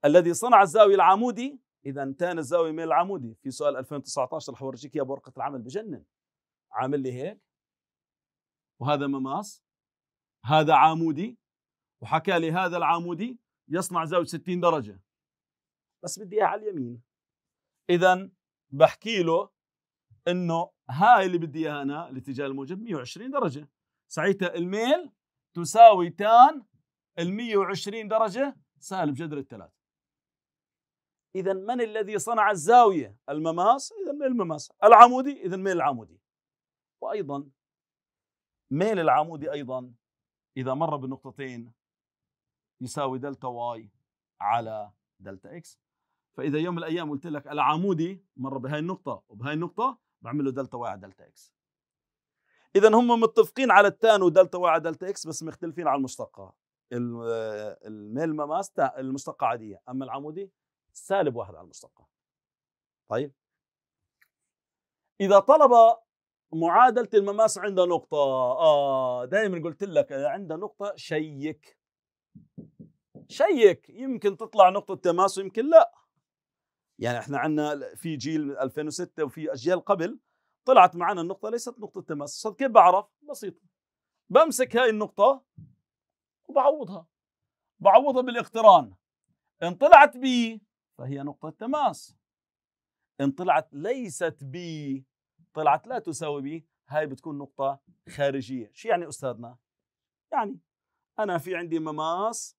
الذي صنع الزاوية العمودي إذا ثاني الزاوية من العمودي في سؤال 2019 رح أورجيك إياه بورقة العمل بجنن عامل لي هيك وهذا مماس هذا عامودي وحكى لي هذا العامودي يصنع زاوية 60 درجة بس بدي اياها على اليمين اذا بحكي له انه هاي اللي بدي اياها انا الاتجاه الموجب 120 درجة ساعتها الميل تساوي تان ال 120 درجة سالب جذر الثلاث إذا من الذي صنع الزاوية؟ المماس إذا ميل المماس العمودي إذا ميل العمودي وأيضا ميل العمودي أيضا إذا مر بالنقطتين يساوي دلتا واي على دلتا اكس فاذا يوم من الايام قلت لك العمودي مر بهاي النقطه وبهاي النقطه بعمل له دلتا واي على دلتا اكس اذا هم متفقين على التان ودلتا واي على دلتا اكس بس مختلفين على المشتقه آه، الميل ماس المشتقه عاديه اما العمودي سالب واحد على المشتقه طيب اذا طلب معادله المماس عندها نقطه اه دائما قلت لك عندها نقطه شيك شيك يمكن تطلع نقطة تماس ويمكن لا يعني احنا عندنا في جيل 2006 وفي اجيال قبل طلعت معنا النقطة ليست نقطة تماس استاذ كيف بعرف؟ بسيطة بمسك هاي النقطة وبعوضها بعوضها بالاقتران ان طلعت بي فهي نقطة تماس ان طلعت ليست بي طلعت لا تساوي بي هاي بتكون نقطة خارجية شو يعني أستاذنا؟ يعني انا في عندي مماس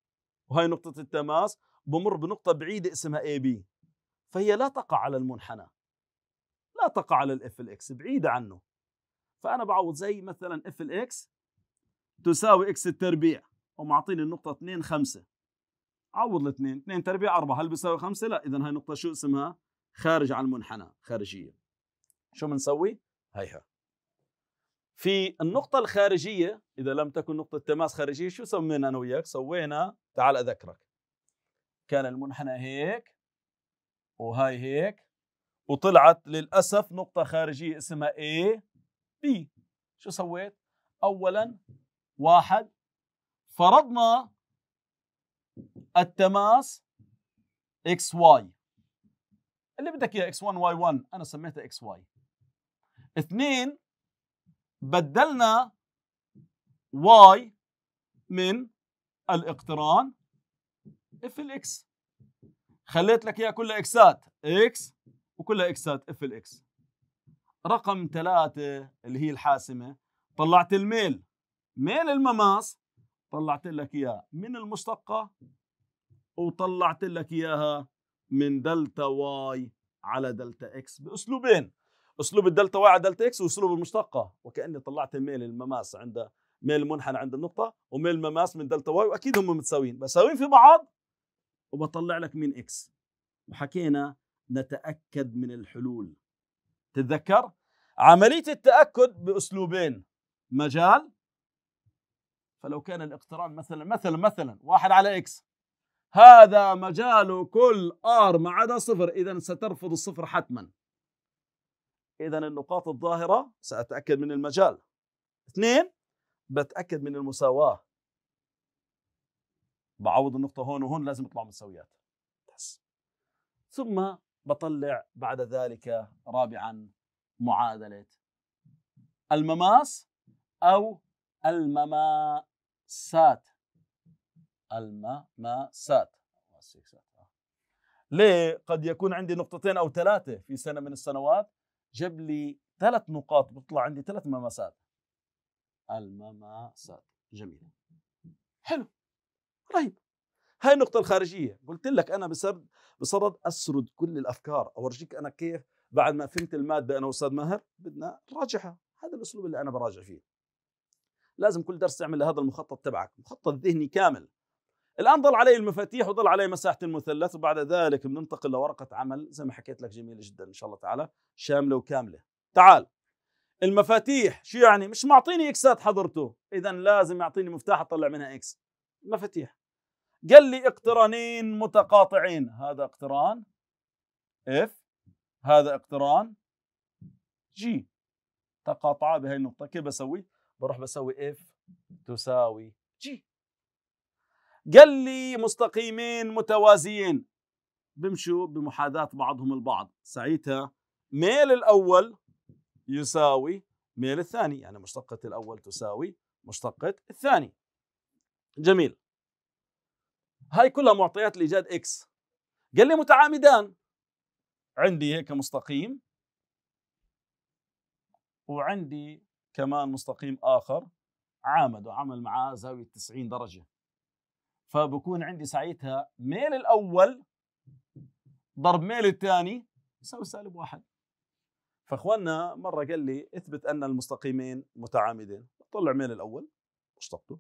وهي نقطه التماس بمر بنقطه بعيده اسمها اي بي فهي لا تقع على المنحنى لا تقع على الاف الاكس بعيده عنه فانا بعوض زي مثلا اف الاكس تساوي اكس التربيع ومعطيني النقطه 2 5 عوض الاثنين 2 تربيع 4 هل بيساوي 5 لا اذا هاي نقطه شو اسمها خارج عن المنحنى خارجيه شو بنسوي هيها في النقطة الخارجية إذا لم تكن نقطة تماس خارجية شو سمينا أنا وياك؟ سوينا تعال أذكرك كان المنحنى هيك وهاي هيك وطلعت للأسف نقطة خارجية اسمها A B شو سويت؟ أولا واحد فرضنا التماس X Y اللي بدك اياه x 1 y 1 انا سميتها X Y اثنين بدلنا واي من الاقتران اف الاكس خليت لك اياها كلها اكسات اكس وكلها اكسات اف الاكس رقم ثلاثة اللي هي الحاسمة طلعت الميل ميل المماس طلعت لك اياها من المشتقة وطلعت لك اياها من دلتا واي على دلتا اكس باسلوبين اسلوب الدلتا واي على دلتا اكس واسلوب المشتقه وكاني طلعت ميل المماس عند ميل المنحنى عند النقطه وميل المماس من دلتا واي واكيد هم متساويين متساويين في بعض وبطلع لك مين اكس وحكينا نتاكد من الحلول تتذكر عمليه التاكد باسلوبين مجال فلو كان الاقتران مثلا مثلا مثلا واحد على اكس هذا مجال كل ار ما عدا صفر اذا سترفض الصفر حتما إذا النقاط الظاهرة سأتأكد من المجال اثنين بتأكد من المساواة بعوض النقطة هون وهون لازم يطلعوا متساويات ثم بطلع بعد ذلك رابعا معادلة المماس أو المماسات المماسات ليه قد يكون عندي نقطتين أو ثلاثة في سنة من السنوات جاب لي ثلاث نقاط بيطلع عندي ثلاث مماسات المماسات جميل حلو رهيب هاي النقطة الخارجية قلت لك أنا بصدد بصدد أسرد كل الأفكار أورجيك أنا كيف بعد ما فهمت المادة أنا وأستاذ ماهر بدنا نراجعها هذا الأسلوب اللي أنا براجع فيه لازم كل درس تعمل لهذا المخطط تبعك مخطط ذهني كامل الان ضل علي المفاتيح وضل علي مساحه المثلث وبعد ذلك بننتقل لورقه عمل زي ما حكيت لك جميله جدا ان شاء الله تعالى شامله وكامله تعال المفاتيح شو يعني مش معطيني اكسات حضرته اذا لازم يعطيني مفتاح اطلع منها اكس مفاتيح قال لي اقترانين متقاطعين هذا اقتران اف هذا اقتران جي تقاطعا بهي النقطه كيف بسوي بروح بسوي اف تساوي جي قال لي مستقيمين متوازيين بمشوا بمحاذاة بعضهم البعض ساعتها ميل الأول يساوي ميل الثاني يعني مشتقة الأول تساوي مشتقة الثاني جميل هاي كلها معطيات لإيجاد إكس قال لي متعامدان عندي هيك مستقيم وعندي كمان مستقيم آخر عامد وعمل معاه زاوية 90 درجة فبكون عندي ساعتها ميل الاول ضرب ميل الثاني يساوي سالب واحد فاخواننا مره قال لي اثبت ان المستقيمين متعامدين بطلع ميل الاول اشتقته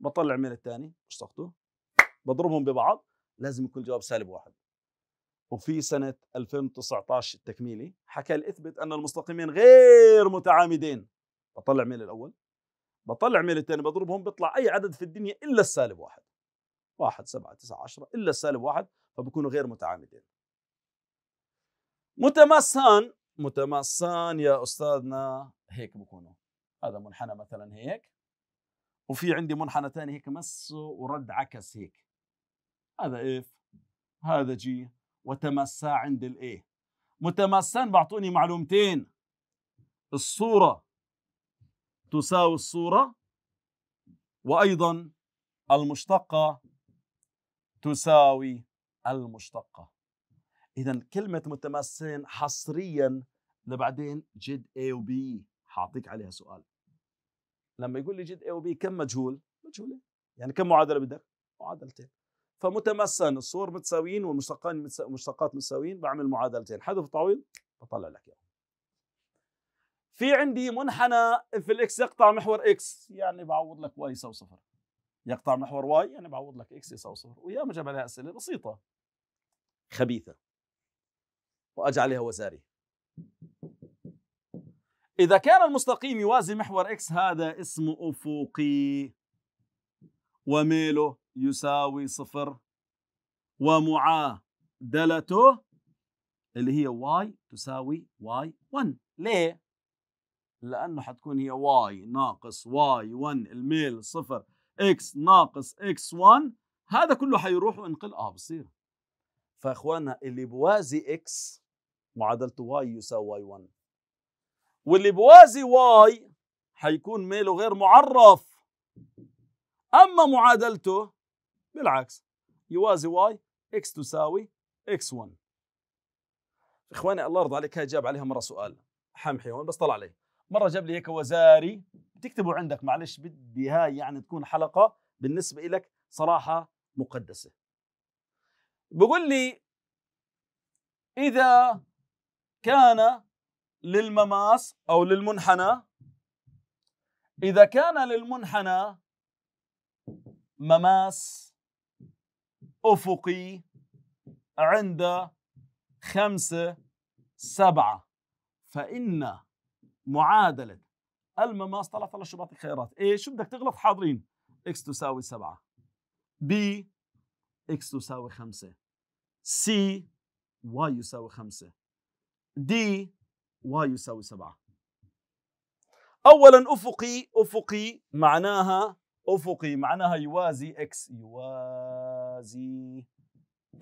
بطلع ميل الثاني اشتقته بضربهم ببعض لازم يكون الجواب سالب واحد وفي سنة 2019 التكميلي حكى لي اثبت أن المستقيمين غير متعامدين بطلع ميل الأول بطلع ميل الثاني بضربهم بيطلع أي عدد في الدنيا إلا السالب واحد 1 7 9 10 إلا السالب 1 فبكونوا غير متعامدين متماسان متماسان يا أستاذنا هيك بكونوا هذا منحنى مثلا هيك وفي عندي منحنى ثاني هيك مس ورد عكس هيك هذا اف هذا جي وتمسى عند الايه متمسان بعطوني معلومتين الصورة تساوي الصورة وأيضا المشتقة تساوي المشتقة إذا كلمة متماسين حصريا لبعدين جد A و B حاعطيك عليها سؤال لما يقول لي جد A و B كم مجهول؟ مجهولين يعني كم معادلة بدك؟ معادلتين فمتمثلا الصور متساويين والمشتقان مشتقات متساويين بعمل معادلتين حذف طويل بطلع لك اياهم في عندي منحنى في الاكس يقطع محور اكس يعني بعوض لك واي يساوي صفر يقطع محور واي يعني بعوض لك اكس يساوي صفر وياما جاب عليها اسئله بسيطه خبيثه واجعلها وزاري اذا كان المستقيم يوازي محور اكس هذا اسمه افقي وميله يساوي صفر ومعادلته اللي هي واي تساوي واي 1 ليه؟ لانه حتكون هي واي ناقص واي 1 الميل صفر اكس ناقص اكس 1 هذا كله حيروح وانقل اه بصير فاخوانا اللي بوازي اكس معادلته واي يساوي y 1 واللي بوازي واي حيكون ميله غير معرف اما معادلته بالعكس يوازي واي اكس تساوي اكس 1 اخواني الله يرضى عليك هاي جاب عليها مره سؤال حمحي هون بس طلع علي مره جاب لي هيك وزاري تكتبوا عندك معلش بدي هاي يعني تكون حلقه بالنسبه لك صراحه مقدسه بقول لي اذا كان للمماس او للمنحنى اذا كان للمنحنى مماس افقي عند خمسه سبعه فان معادله المماس طلعت على شو بعطيك خيارات ايه شو بدك تغلط حاضرين اكس تساوي 7 بي اكس تساوي 5 سي واي يساوي 5 دي واي يساوي 7 اولا افقي افقي معناها افقي معناها يوازي اكس يوازي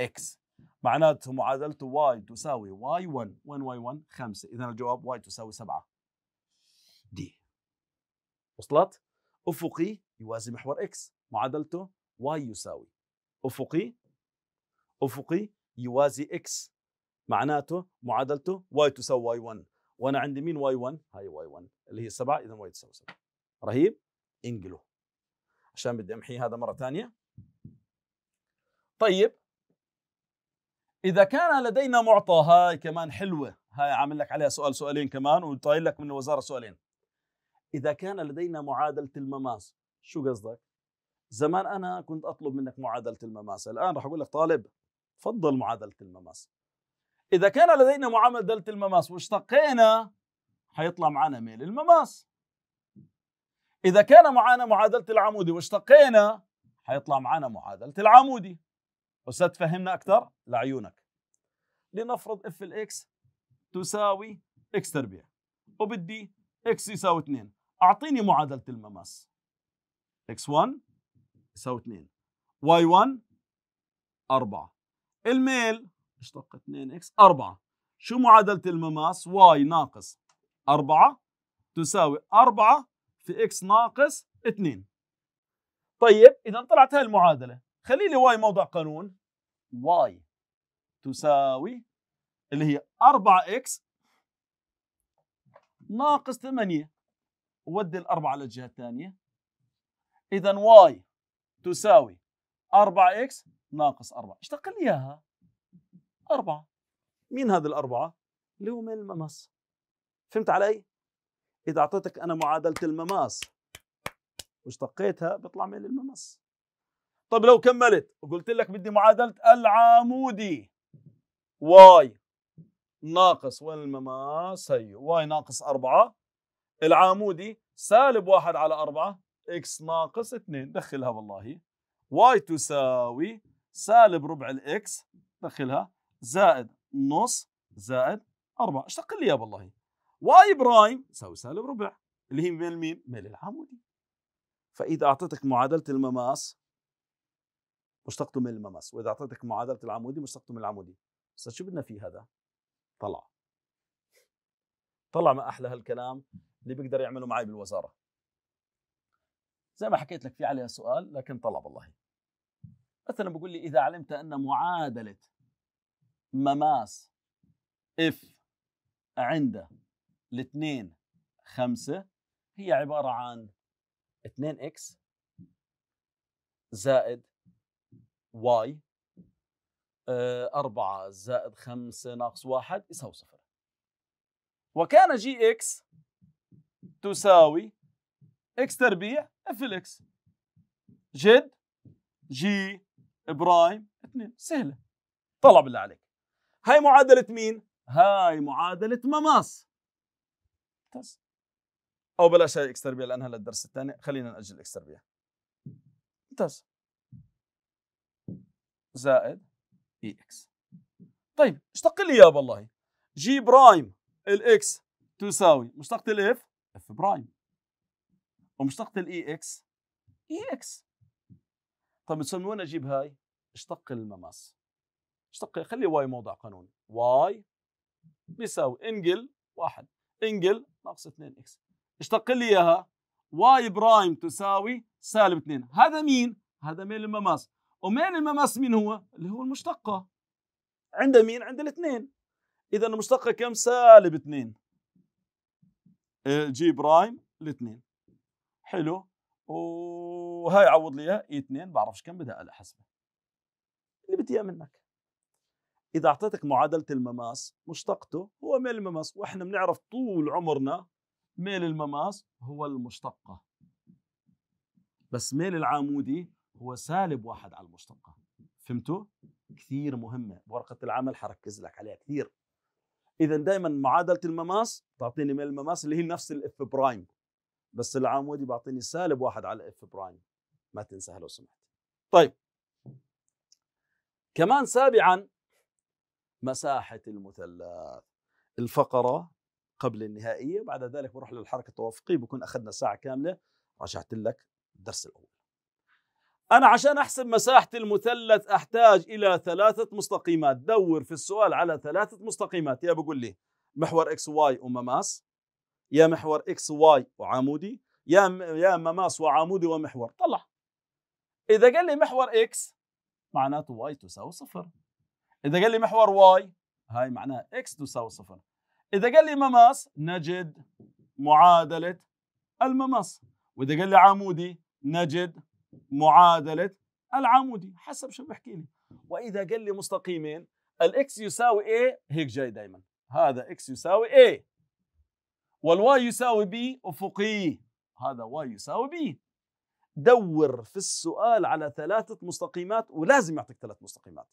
اكس معناته معادلته واي تساوي واي 1 وين واي 1 5 اذا الجواب واي تساوي 7 دي وصلت؟ أفقي يوازي محور إكس معادلته واي يساوي أفقي أفقي يوازي إكس معناته معادلته واي تساوي واي 1 وأنا عندي مين واي 1 هاي واي 1 اللي هي 7 إذا واي تساوي 7 رهيب انقله عشان بدي أمحي هذا مرة ثانية طيب إذا كان لدينا معطى هاي كمان حلوة هاي عامل لك عليها سؤال سؤالين كمان وطايل لك من الوزارة سؤالين اذا كان لدينا معادله المماس شو قصدك زمان انا كنت اطلب منك معادله المماس الان راح اقول لك طالب تفضل معادله المماس اذا كان لدينا معادله المماس واشتقينا حيطلع معنا ميل المماس اذا كان معنا معادله العمودي واشتقينا حيطلع معنا معادله العمودي استاذ فهمنا اكثر لعيونك لنفرض اف الاكس تساوي اكس تربيع وبدي اكس يساوي 2 أعطيني معادلة المماس x1 يساوي 2 y1 4 الميل اشتق 2x 4 شو معادلة المماس y ناقص 4 تساوي 4 في x ناقص 2 طيب إذا طلعت هاي المعادلة خلي لي y موضع قانون y تساوي اللي هي 4x ناقص 8 ودي الأربعة على الجهة الثانية إذا واي تساوي 4 اكس ناقص 4 اشتق لي اياها 4 مين هذه الأربعة؟ اللي هو من المماس فهمت علي؟ إذا أعطيتك أنا معادلة المماس واشتقيتها بيطلع من المماس طب لو كملت وقلت لك بدي معادلة العمودي واي ناقص وين المماس هي واي ناقص 4 العامودي سالب واحد على أربعة إكس ناقص اثنين دخلها والله واي تساوي سالب ربع الإكس دخلها زائد نص زائد أربعة اشتق لي يا والله واي برايم تساوي سالب ربع اللي هي من مين؟ من العامودي فإذا أعطيتك معادلة المماس مشتقته من المماس وإذا أعطيتك معادلة العمودي مشتقته من العمودي بس شو بدنا فيه هذا؟ طلع طلع ما أحلى هالكلام اللي بيقدر يعمله معي بالوزاره زي ما حكيت لك في عليها سؤال لكن طلب الله مثلا بقول لي اذا علمت ان معادله مماس اف عند الاثنين خمسة هي عبارة عن 2x زائد y 4 آه، زائد 5 ناقص 1 يساوي صفر وكان جي اكس تساوي اكس تربيع اف الاكس جد جي برايم 2 سهله طلع بالله عليك هاي معادله مين هاي معادله مماس ممتاز او بلاش هاي اكس تربيع لانها للدرس الثاني خلينا ناجل اكس تربيع ممتاز زائد اي اكس طيب اشتق لي يا والله جي برايم الاكس تساوي مشتقة الاف اف برايم ومشتقة الاي اكس اي اكس طيب من وين اجيب هاي؟ اشتق المماس اشتق خلي واي موضع قانوني واي بيساوي انجل واحد انجل ناقص 2 اكس اشتق لي اياها واي برايم تساوي سالب 2 هذا مين؟ هذا ميل المماس وميل المماس مين هو؟ اللي هو المشتقة عند مين؟ عند الاثنين إذا المشتقة كم؟ سالب 2 آه، جي برايم الاثنين حلو وهاي عوض لي اياها اي 2 بعرفش كم بدها الا حسبه اللي بدي اياه منك اذا اعطيتك معادله المماس مشتقته هو ميل المماس واحنا بنعرف طول عمرنا ميل المماس هو المشتقه بس ميل العامودي هو سالب واحد على المشتقه فهمتوا كثير مهمه ورقه العمل حركز لك عليها كثير اذا دائما معادله المماس تعطيني من المماس اللي هي نفس الاف برايم بس العمودي بيعطيني سالب واحد على اف برايم ما تنساها لو سمحت طيب كمان سابعا مساحه المثلث الفقره قبل النهائيه بعد ذلك بروح للحركه التوافقيه بكون اخذنا ساعه كامله رجعت لك الدرس الاول أنا عشان أحسب مساحة المثلث أحتاج إلى ثلاثة مستقيمات دور في السؤال على ثلاثة مستقيمات يا بقول لي محور إكس واي ومماس يا محور إكس واي وعمودي يا يا مماس وعمودي ومحور طلع إذا قال لي محور إكس معناته واي تساوي صفر إذا قال لي محور واي هاي معناها إكس تساوي صفر إذا قال لي مماس نجد معادلة المماس وإذا قال لي عمودي نجد معادله العمودي حسب شو بحكي لي واذا قال لي مستقيمين الاكس يساوي A هيك جاي دائما هذا اكس يساوي A والواي يساوي B افقي هذا واي يساوي B دور في السؤال على ثلاثة مستقيمات ولازم يعطيك ثلاث مستقيمات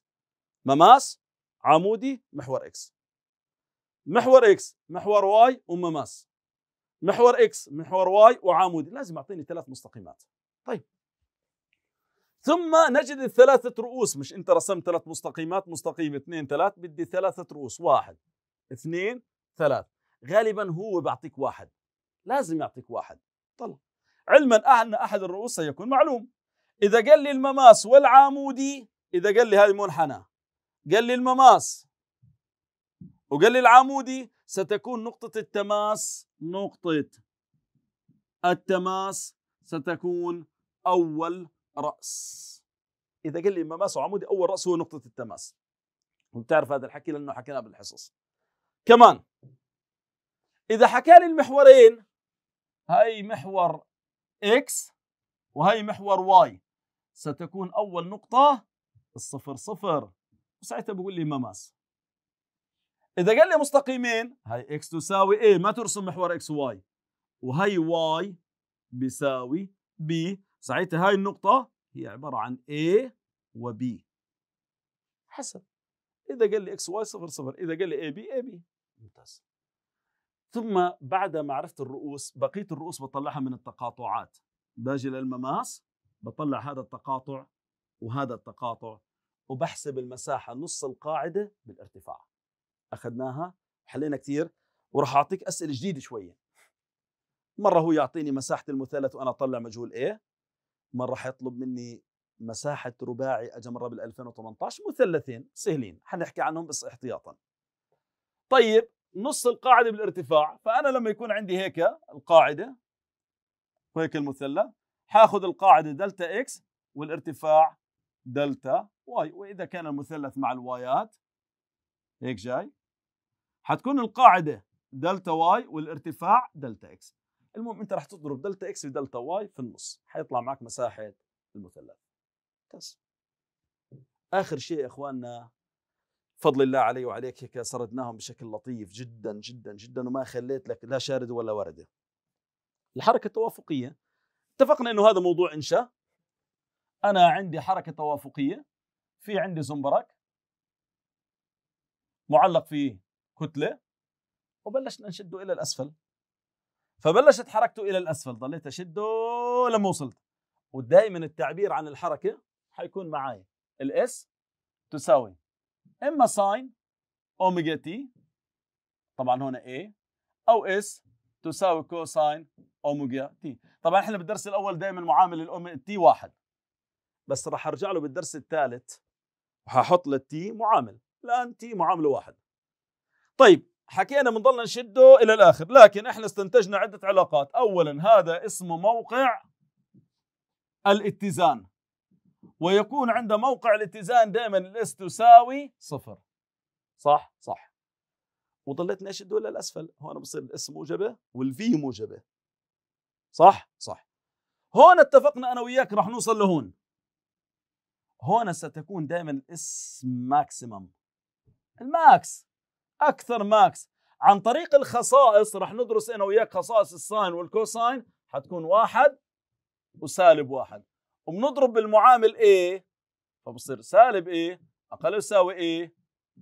مماس عمودي محور اكس محور اكس محور واي ومماس محور اكس محور واي وعمودي لازم يعطيني ثلاث مستقيمات طيب ثم نجد الثلاثة رؤوس مش انت رسمت ثلاث مستقيمات مستقيم اثنين ثلاث بدي ثلاثة رؤوس واحد اثنين ثلاث غالبا هو بيعطيك واحد لازم يعطيك واحد طلع علما ان احد الرؤوس سيكون معلوم اذا قال لي المماس والعامودي اذا قال لي هذه منحنى قال لي المماس وقال لي العامودي ستكون نقطة التماس نقطة التماس ستكون أول راس اذا قال لي مماس وعمودي اول راس هو نقطه التماس وبتعرف هذا الحكي لانه حكيناه بالحصص كمان اذا حكى لي المحورين هاي محور اكس وهي محور واي ستكون اول نقطه الصفر صفر وساعتها بقول لي مماس اذا قال لي مستقيمين هاي اكس تساوي ايه ما ترسم محور اكس واي وهي واي بيساوي بي ساعتها هاي النقطة هي عبارة عن A و B حسب إذا قال لي XY صفر صفر إذا قال لي AB AB ممتاز ثم بعد ما عرفت الرؤوس بقية الرؤوس بطلعها من التقاطعات باجي للمماس بطلع هذا التقاطع وهذا التقاطع وبحسب المساحة نص القاعدة بالارتفاع أخذناها حلينا كثير وراح أعطيك أسئلة جديدة شوية مرة هو يعطيني مساحة المثلث وأنا أطلع مجهول A من راح يطلب مني مساحه رباعي أجا مره بال 2018 مثلثين سهلين حنحكي عنهم بس احتياطا طيب نص القاعده بالارتفاع فانا لما يكون عندي هيك القاعده وهيك المثلث حاخذ القاعده دلتا اكس والارتفاع دلتا واي واذا كان المثلث مع الوايات هيك جاي حتكون القاعده دلتا واي والارتفاع دلتا اكس المهم انت رح تضرب دلتا اكس بدلتا واي في النص حيطلع معك مساحه المثلث بس اخر شيء يا اخواننا فضل الله علي وعليك هيك سردناهم بشكل لطيف جدا جدا جدا وما خليت لك لا شارد ولا ورده الحركه التوافقيه اتفقنا انه هذا موضوع انشاء انا عندي حركه توافقيه في عندي زنبرك معلق في كتله وبلشنا نشده الى الاسفل فبلشت حركته الى الاسفل ضليت اشده لما وصلت ودائما التعبير عن الحركه حيكون معي الاس تساوي اما ساين اوميجا تي طبعا هنا اي او اس تساوي كوساين اوميجا تي طبعا احنا بالدرس الاول دائما معامل الاوميجا تي واحد بس راح ارجع له بالدرس الثالث وهحط للتي معامل الان تي معامله واحد طيب حكينا بنضل نشده الى الاخر لكن احنا استنتجنا عده علاقات اولا هذا اسمه موقع الاتزان ويكون عند موقع الاتزان دائما الاس تساوي صفر صح صح وضليت نشده للاسفل هون بصير الاس موجبه والفي موجبه صح صح هون اتفقنا انا وياك رح نوصل لهون هون ستكون دائما الاس ماكسيمم الماكس اكثر ماكس عن طريق الخصائص رح ندرس انا وياك خصائص الساين والكوساين حتكون واحد وسالب واحد وبنضرب بالمعامل A فبصير سالب A اقل يساوي A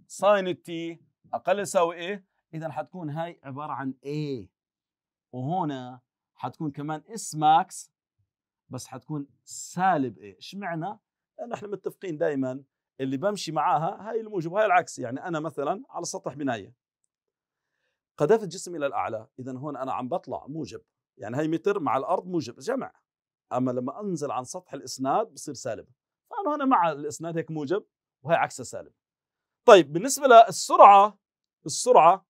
ساين التي اقل يساوي A اذا حتكون هاي عباره عن A وهنا حتكون كمان اس ماكس بس حتكون سالب A اشمعنى؟ لان احنا متفقين دائما اللي بمشي معاها هاي الموجب وهي العكس يعني انا مثلا على سطح بنايه قذفت جسمي الى الاعلى اذا هون انا عم بطلع موجب يعني هي متر مع الارض موجب جمع اما لما انزل عن سطح الاسناد بصير سالب فانا هنا مع الاسناد هيك موجب وهي عكسها سالب طيب بالنسبه للسرعه السرعه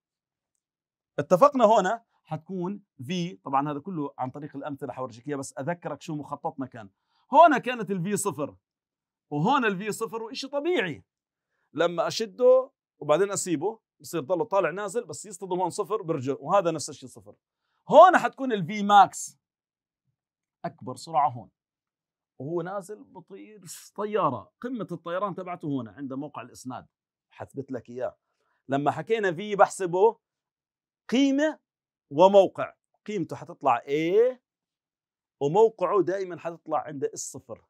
اتفقنا هنا حتكون في طبعا هذا كله عن طريق الامثله حورجيك اياها بس اذكرك شو مخططنا كان هنا كانت الفي صفر وهون الفي صفر وإشي طبيعي لما أشده وبعدين أسيبه بصير ضله طالع نازل بس يصطدم هون صفر برجع وهذا نفس الشيء صفر هون حتكون الفي ماكس أكبر سرعة هون وهو نازل بطير طيارة قمة الطيران تبعته هون عند موقع الإسناد حثبت لك إياه لما حكينا في بحسبه قيمة وموقع قيمته حتطلع A وموقعه دائما حتطلع عند الصفر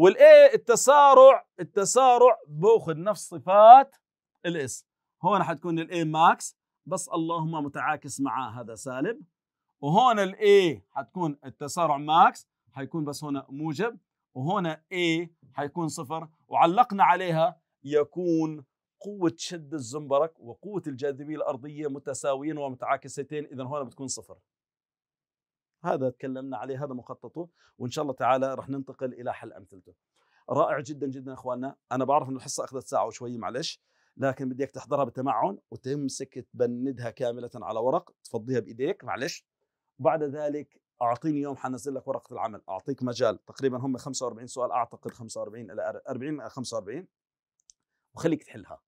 والايه التسارع التسارع باخذ نفس صفات الاس هون حتكون الاي ماكس بس اللهم متعاكس مع هذا سالب وهون الاي حتكون التسارع ماكس حيكون بس هنا موجب وهنا اي حيكون صفر وعلقنا عليها يكون قوة شد الزنبرك وقوة الجاذبية الأرضية متساويين ومتعاكستين إذا هنا بتكون صفر هذا تكلمنا عليه هذا مخططه وان شاء الله تعالى رح ننتقل الى حل امثلته رائع جدا جدا اخواننا انا بعرف ان الحصه اخذت ساعه وشوي معلش لكن اياك تحضرها بتمعن وتمسك تبندها كامله على ورق تفضيها بايديك معلش وبعد ذلك اعطيني يوم حنزل لك ورقه العمل اعطيك مجال تقريبا هم 45 سؤال اعتقد 45 الى 40 45 وخليك تحلها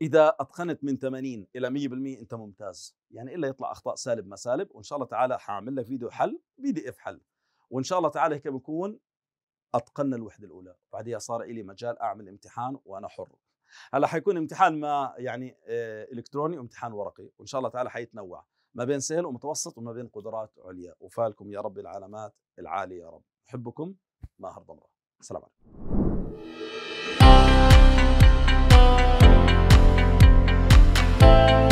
اذا اتقنت من 80 الى 100% انت ممتاز يعني الا يطلع اخطاء سالب ما سالب وان شاء الله تعالى حاعمل لك فيديو حل بي دي اف حل وان شاء الله تعالى هيك بكون اتقنا الوحده الاولى بعدها صار لي مجال اعمل امتحان وانا حر هلا حيكون امتحان ما يعني آه، الكتروني وامتحان ورقي وان شاء الله تعالى حيتنوع ما بين سهل ومتوسط وما بين قدرات عليا وفالكم يا رب العلامات العاليه يا رب احبكم ماهر ضمره السلام عليكم you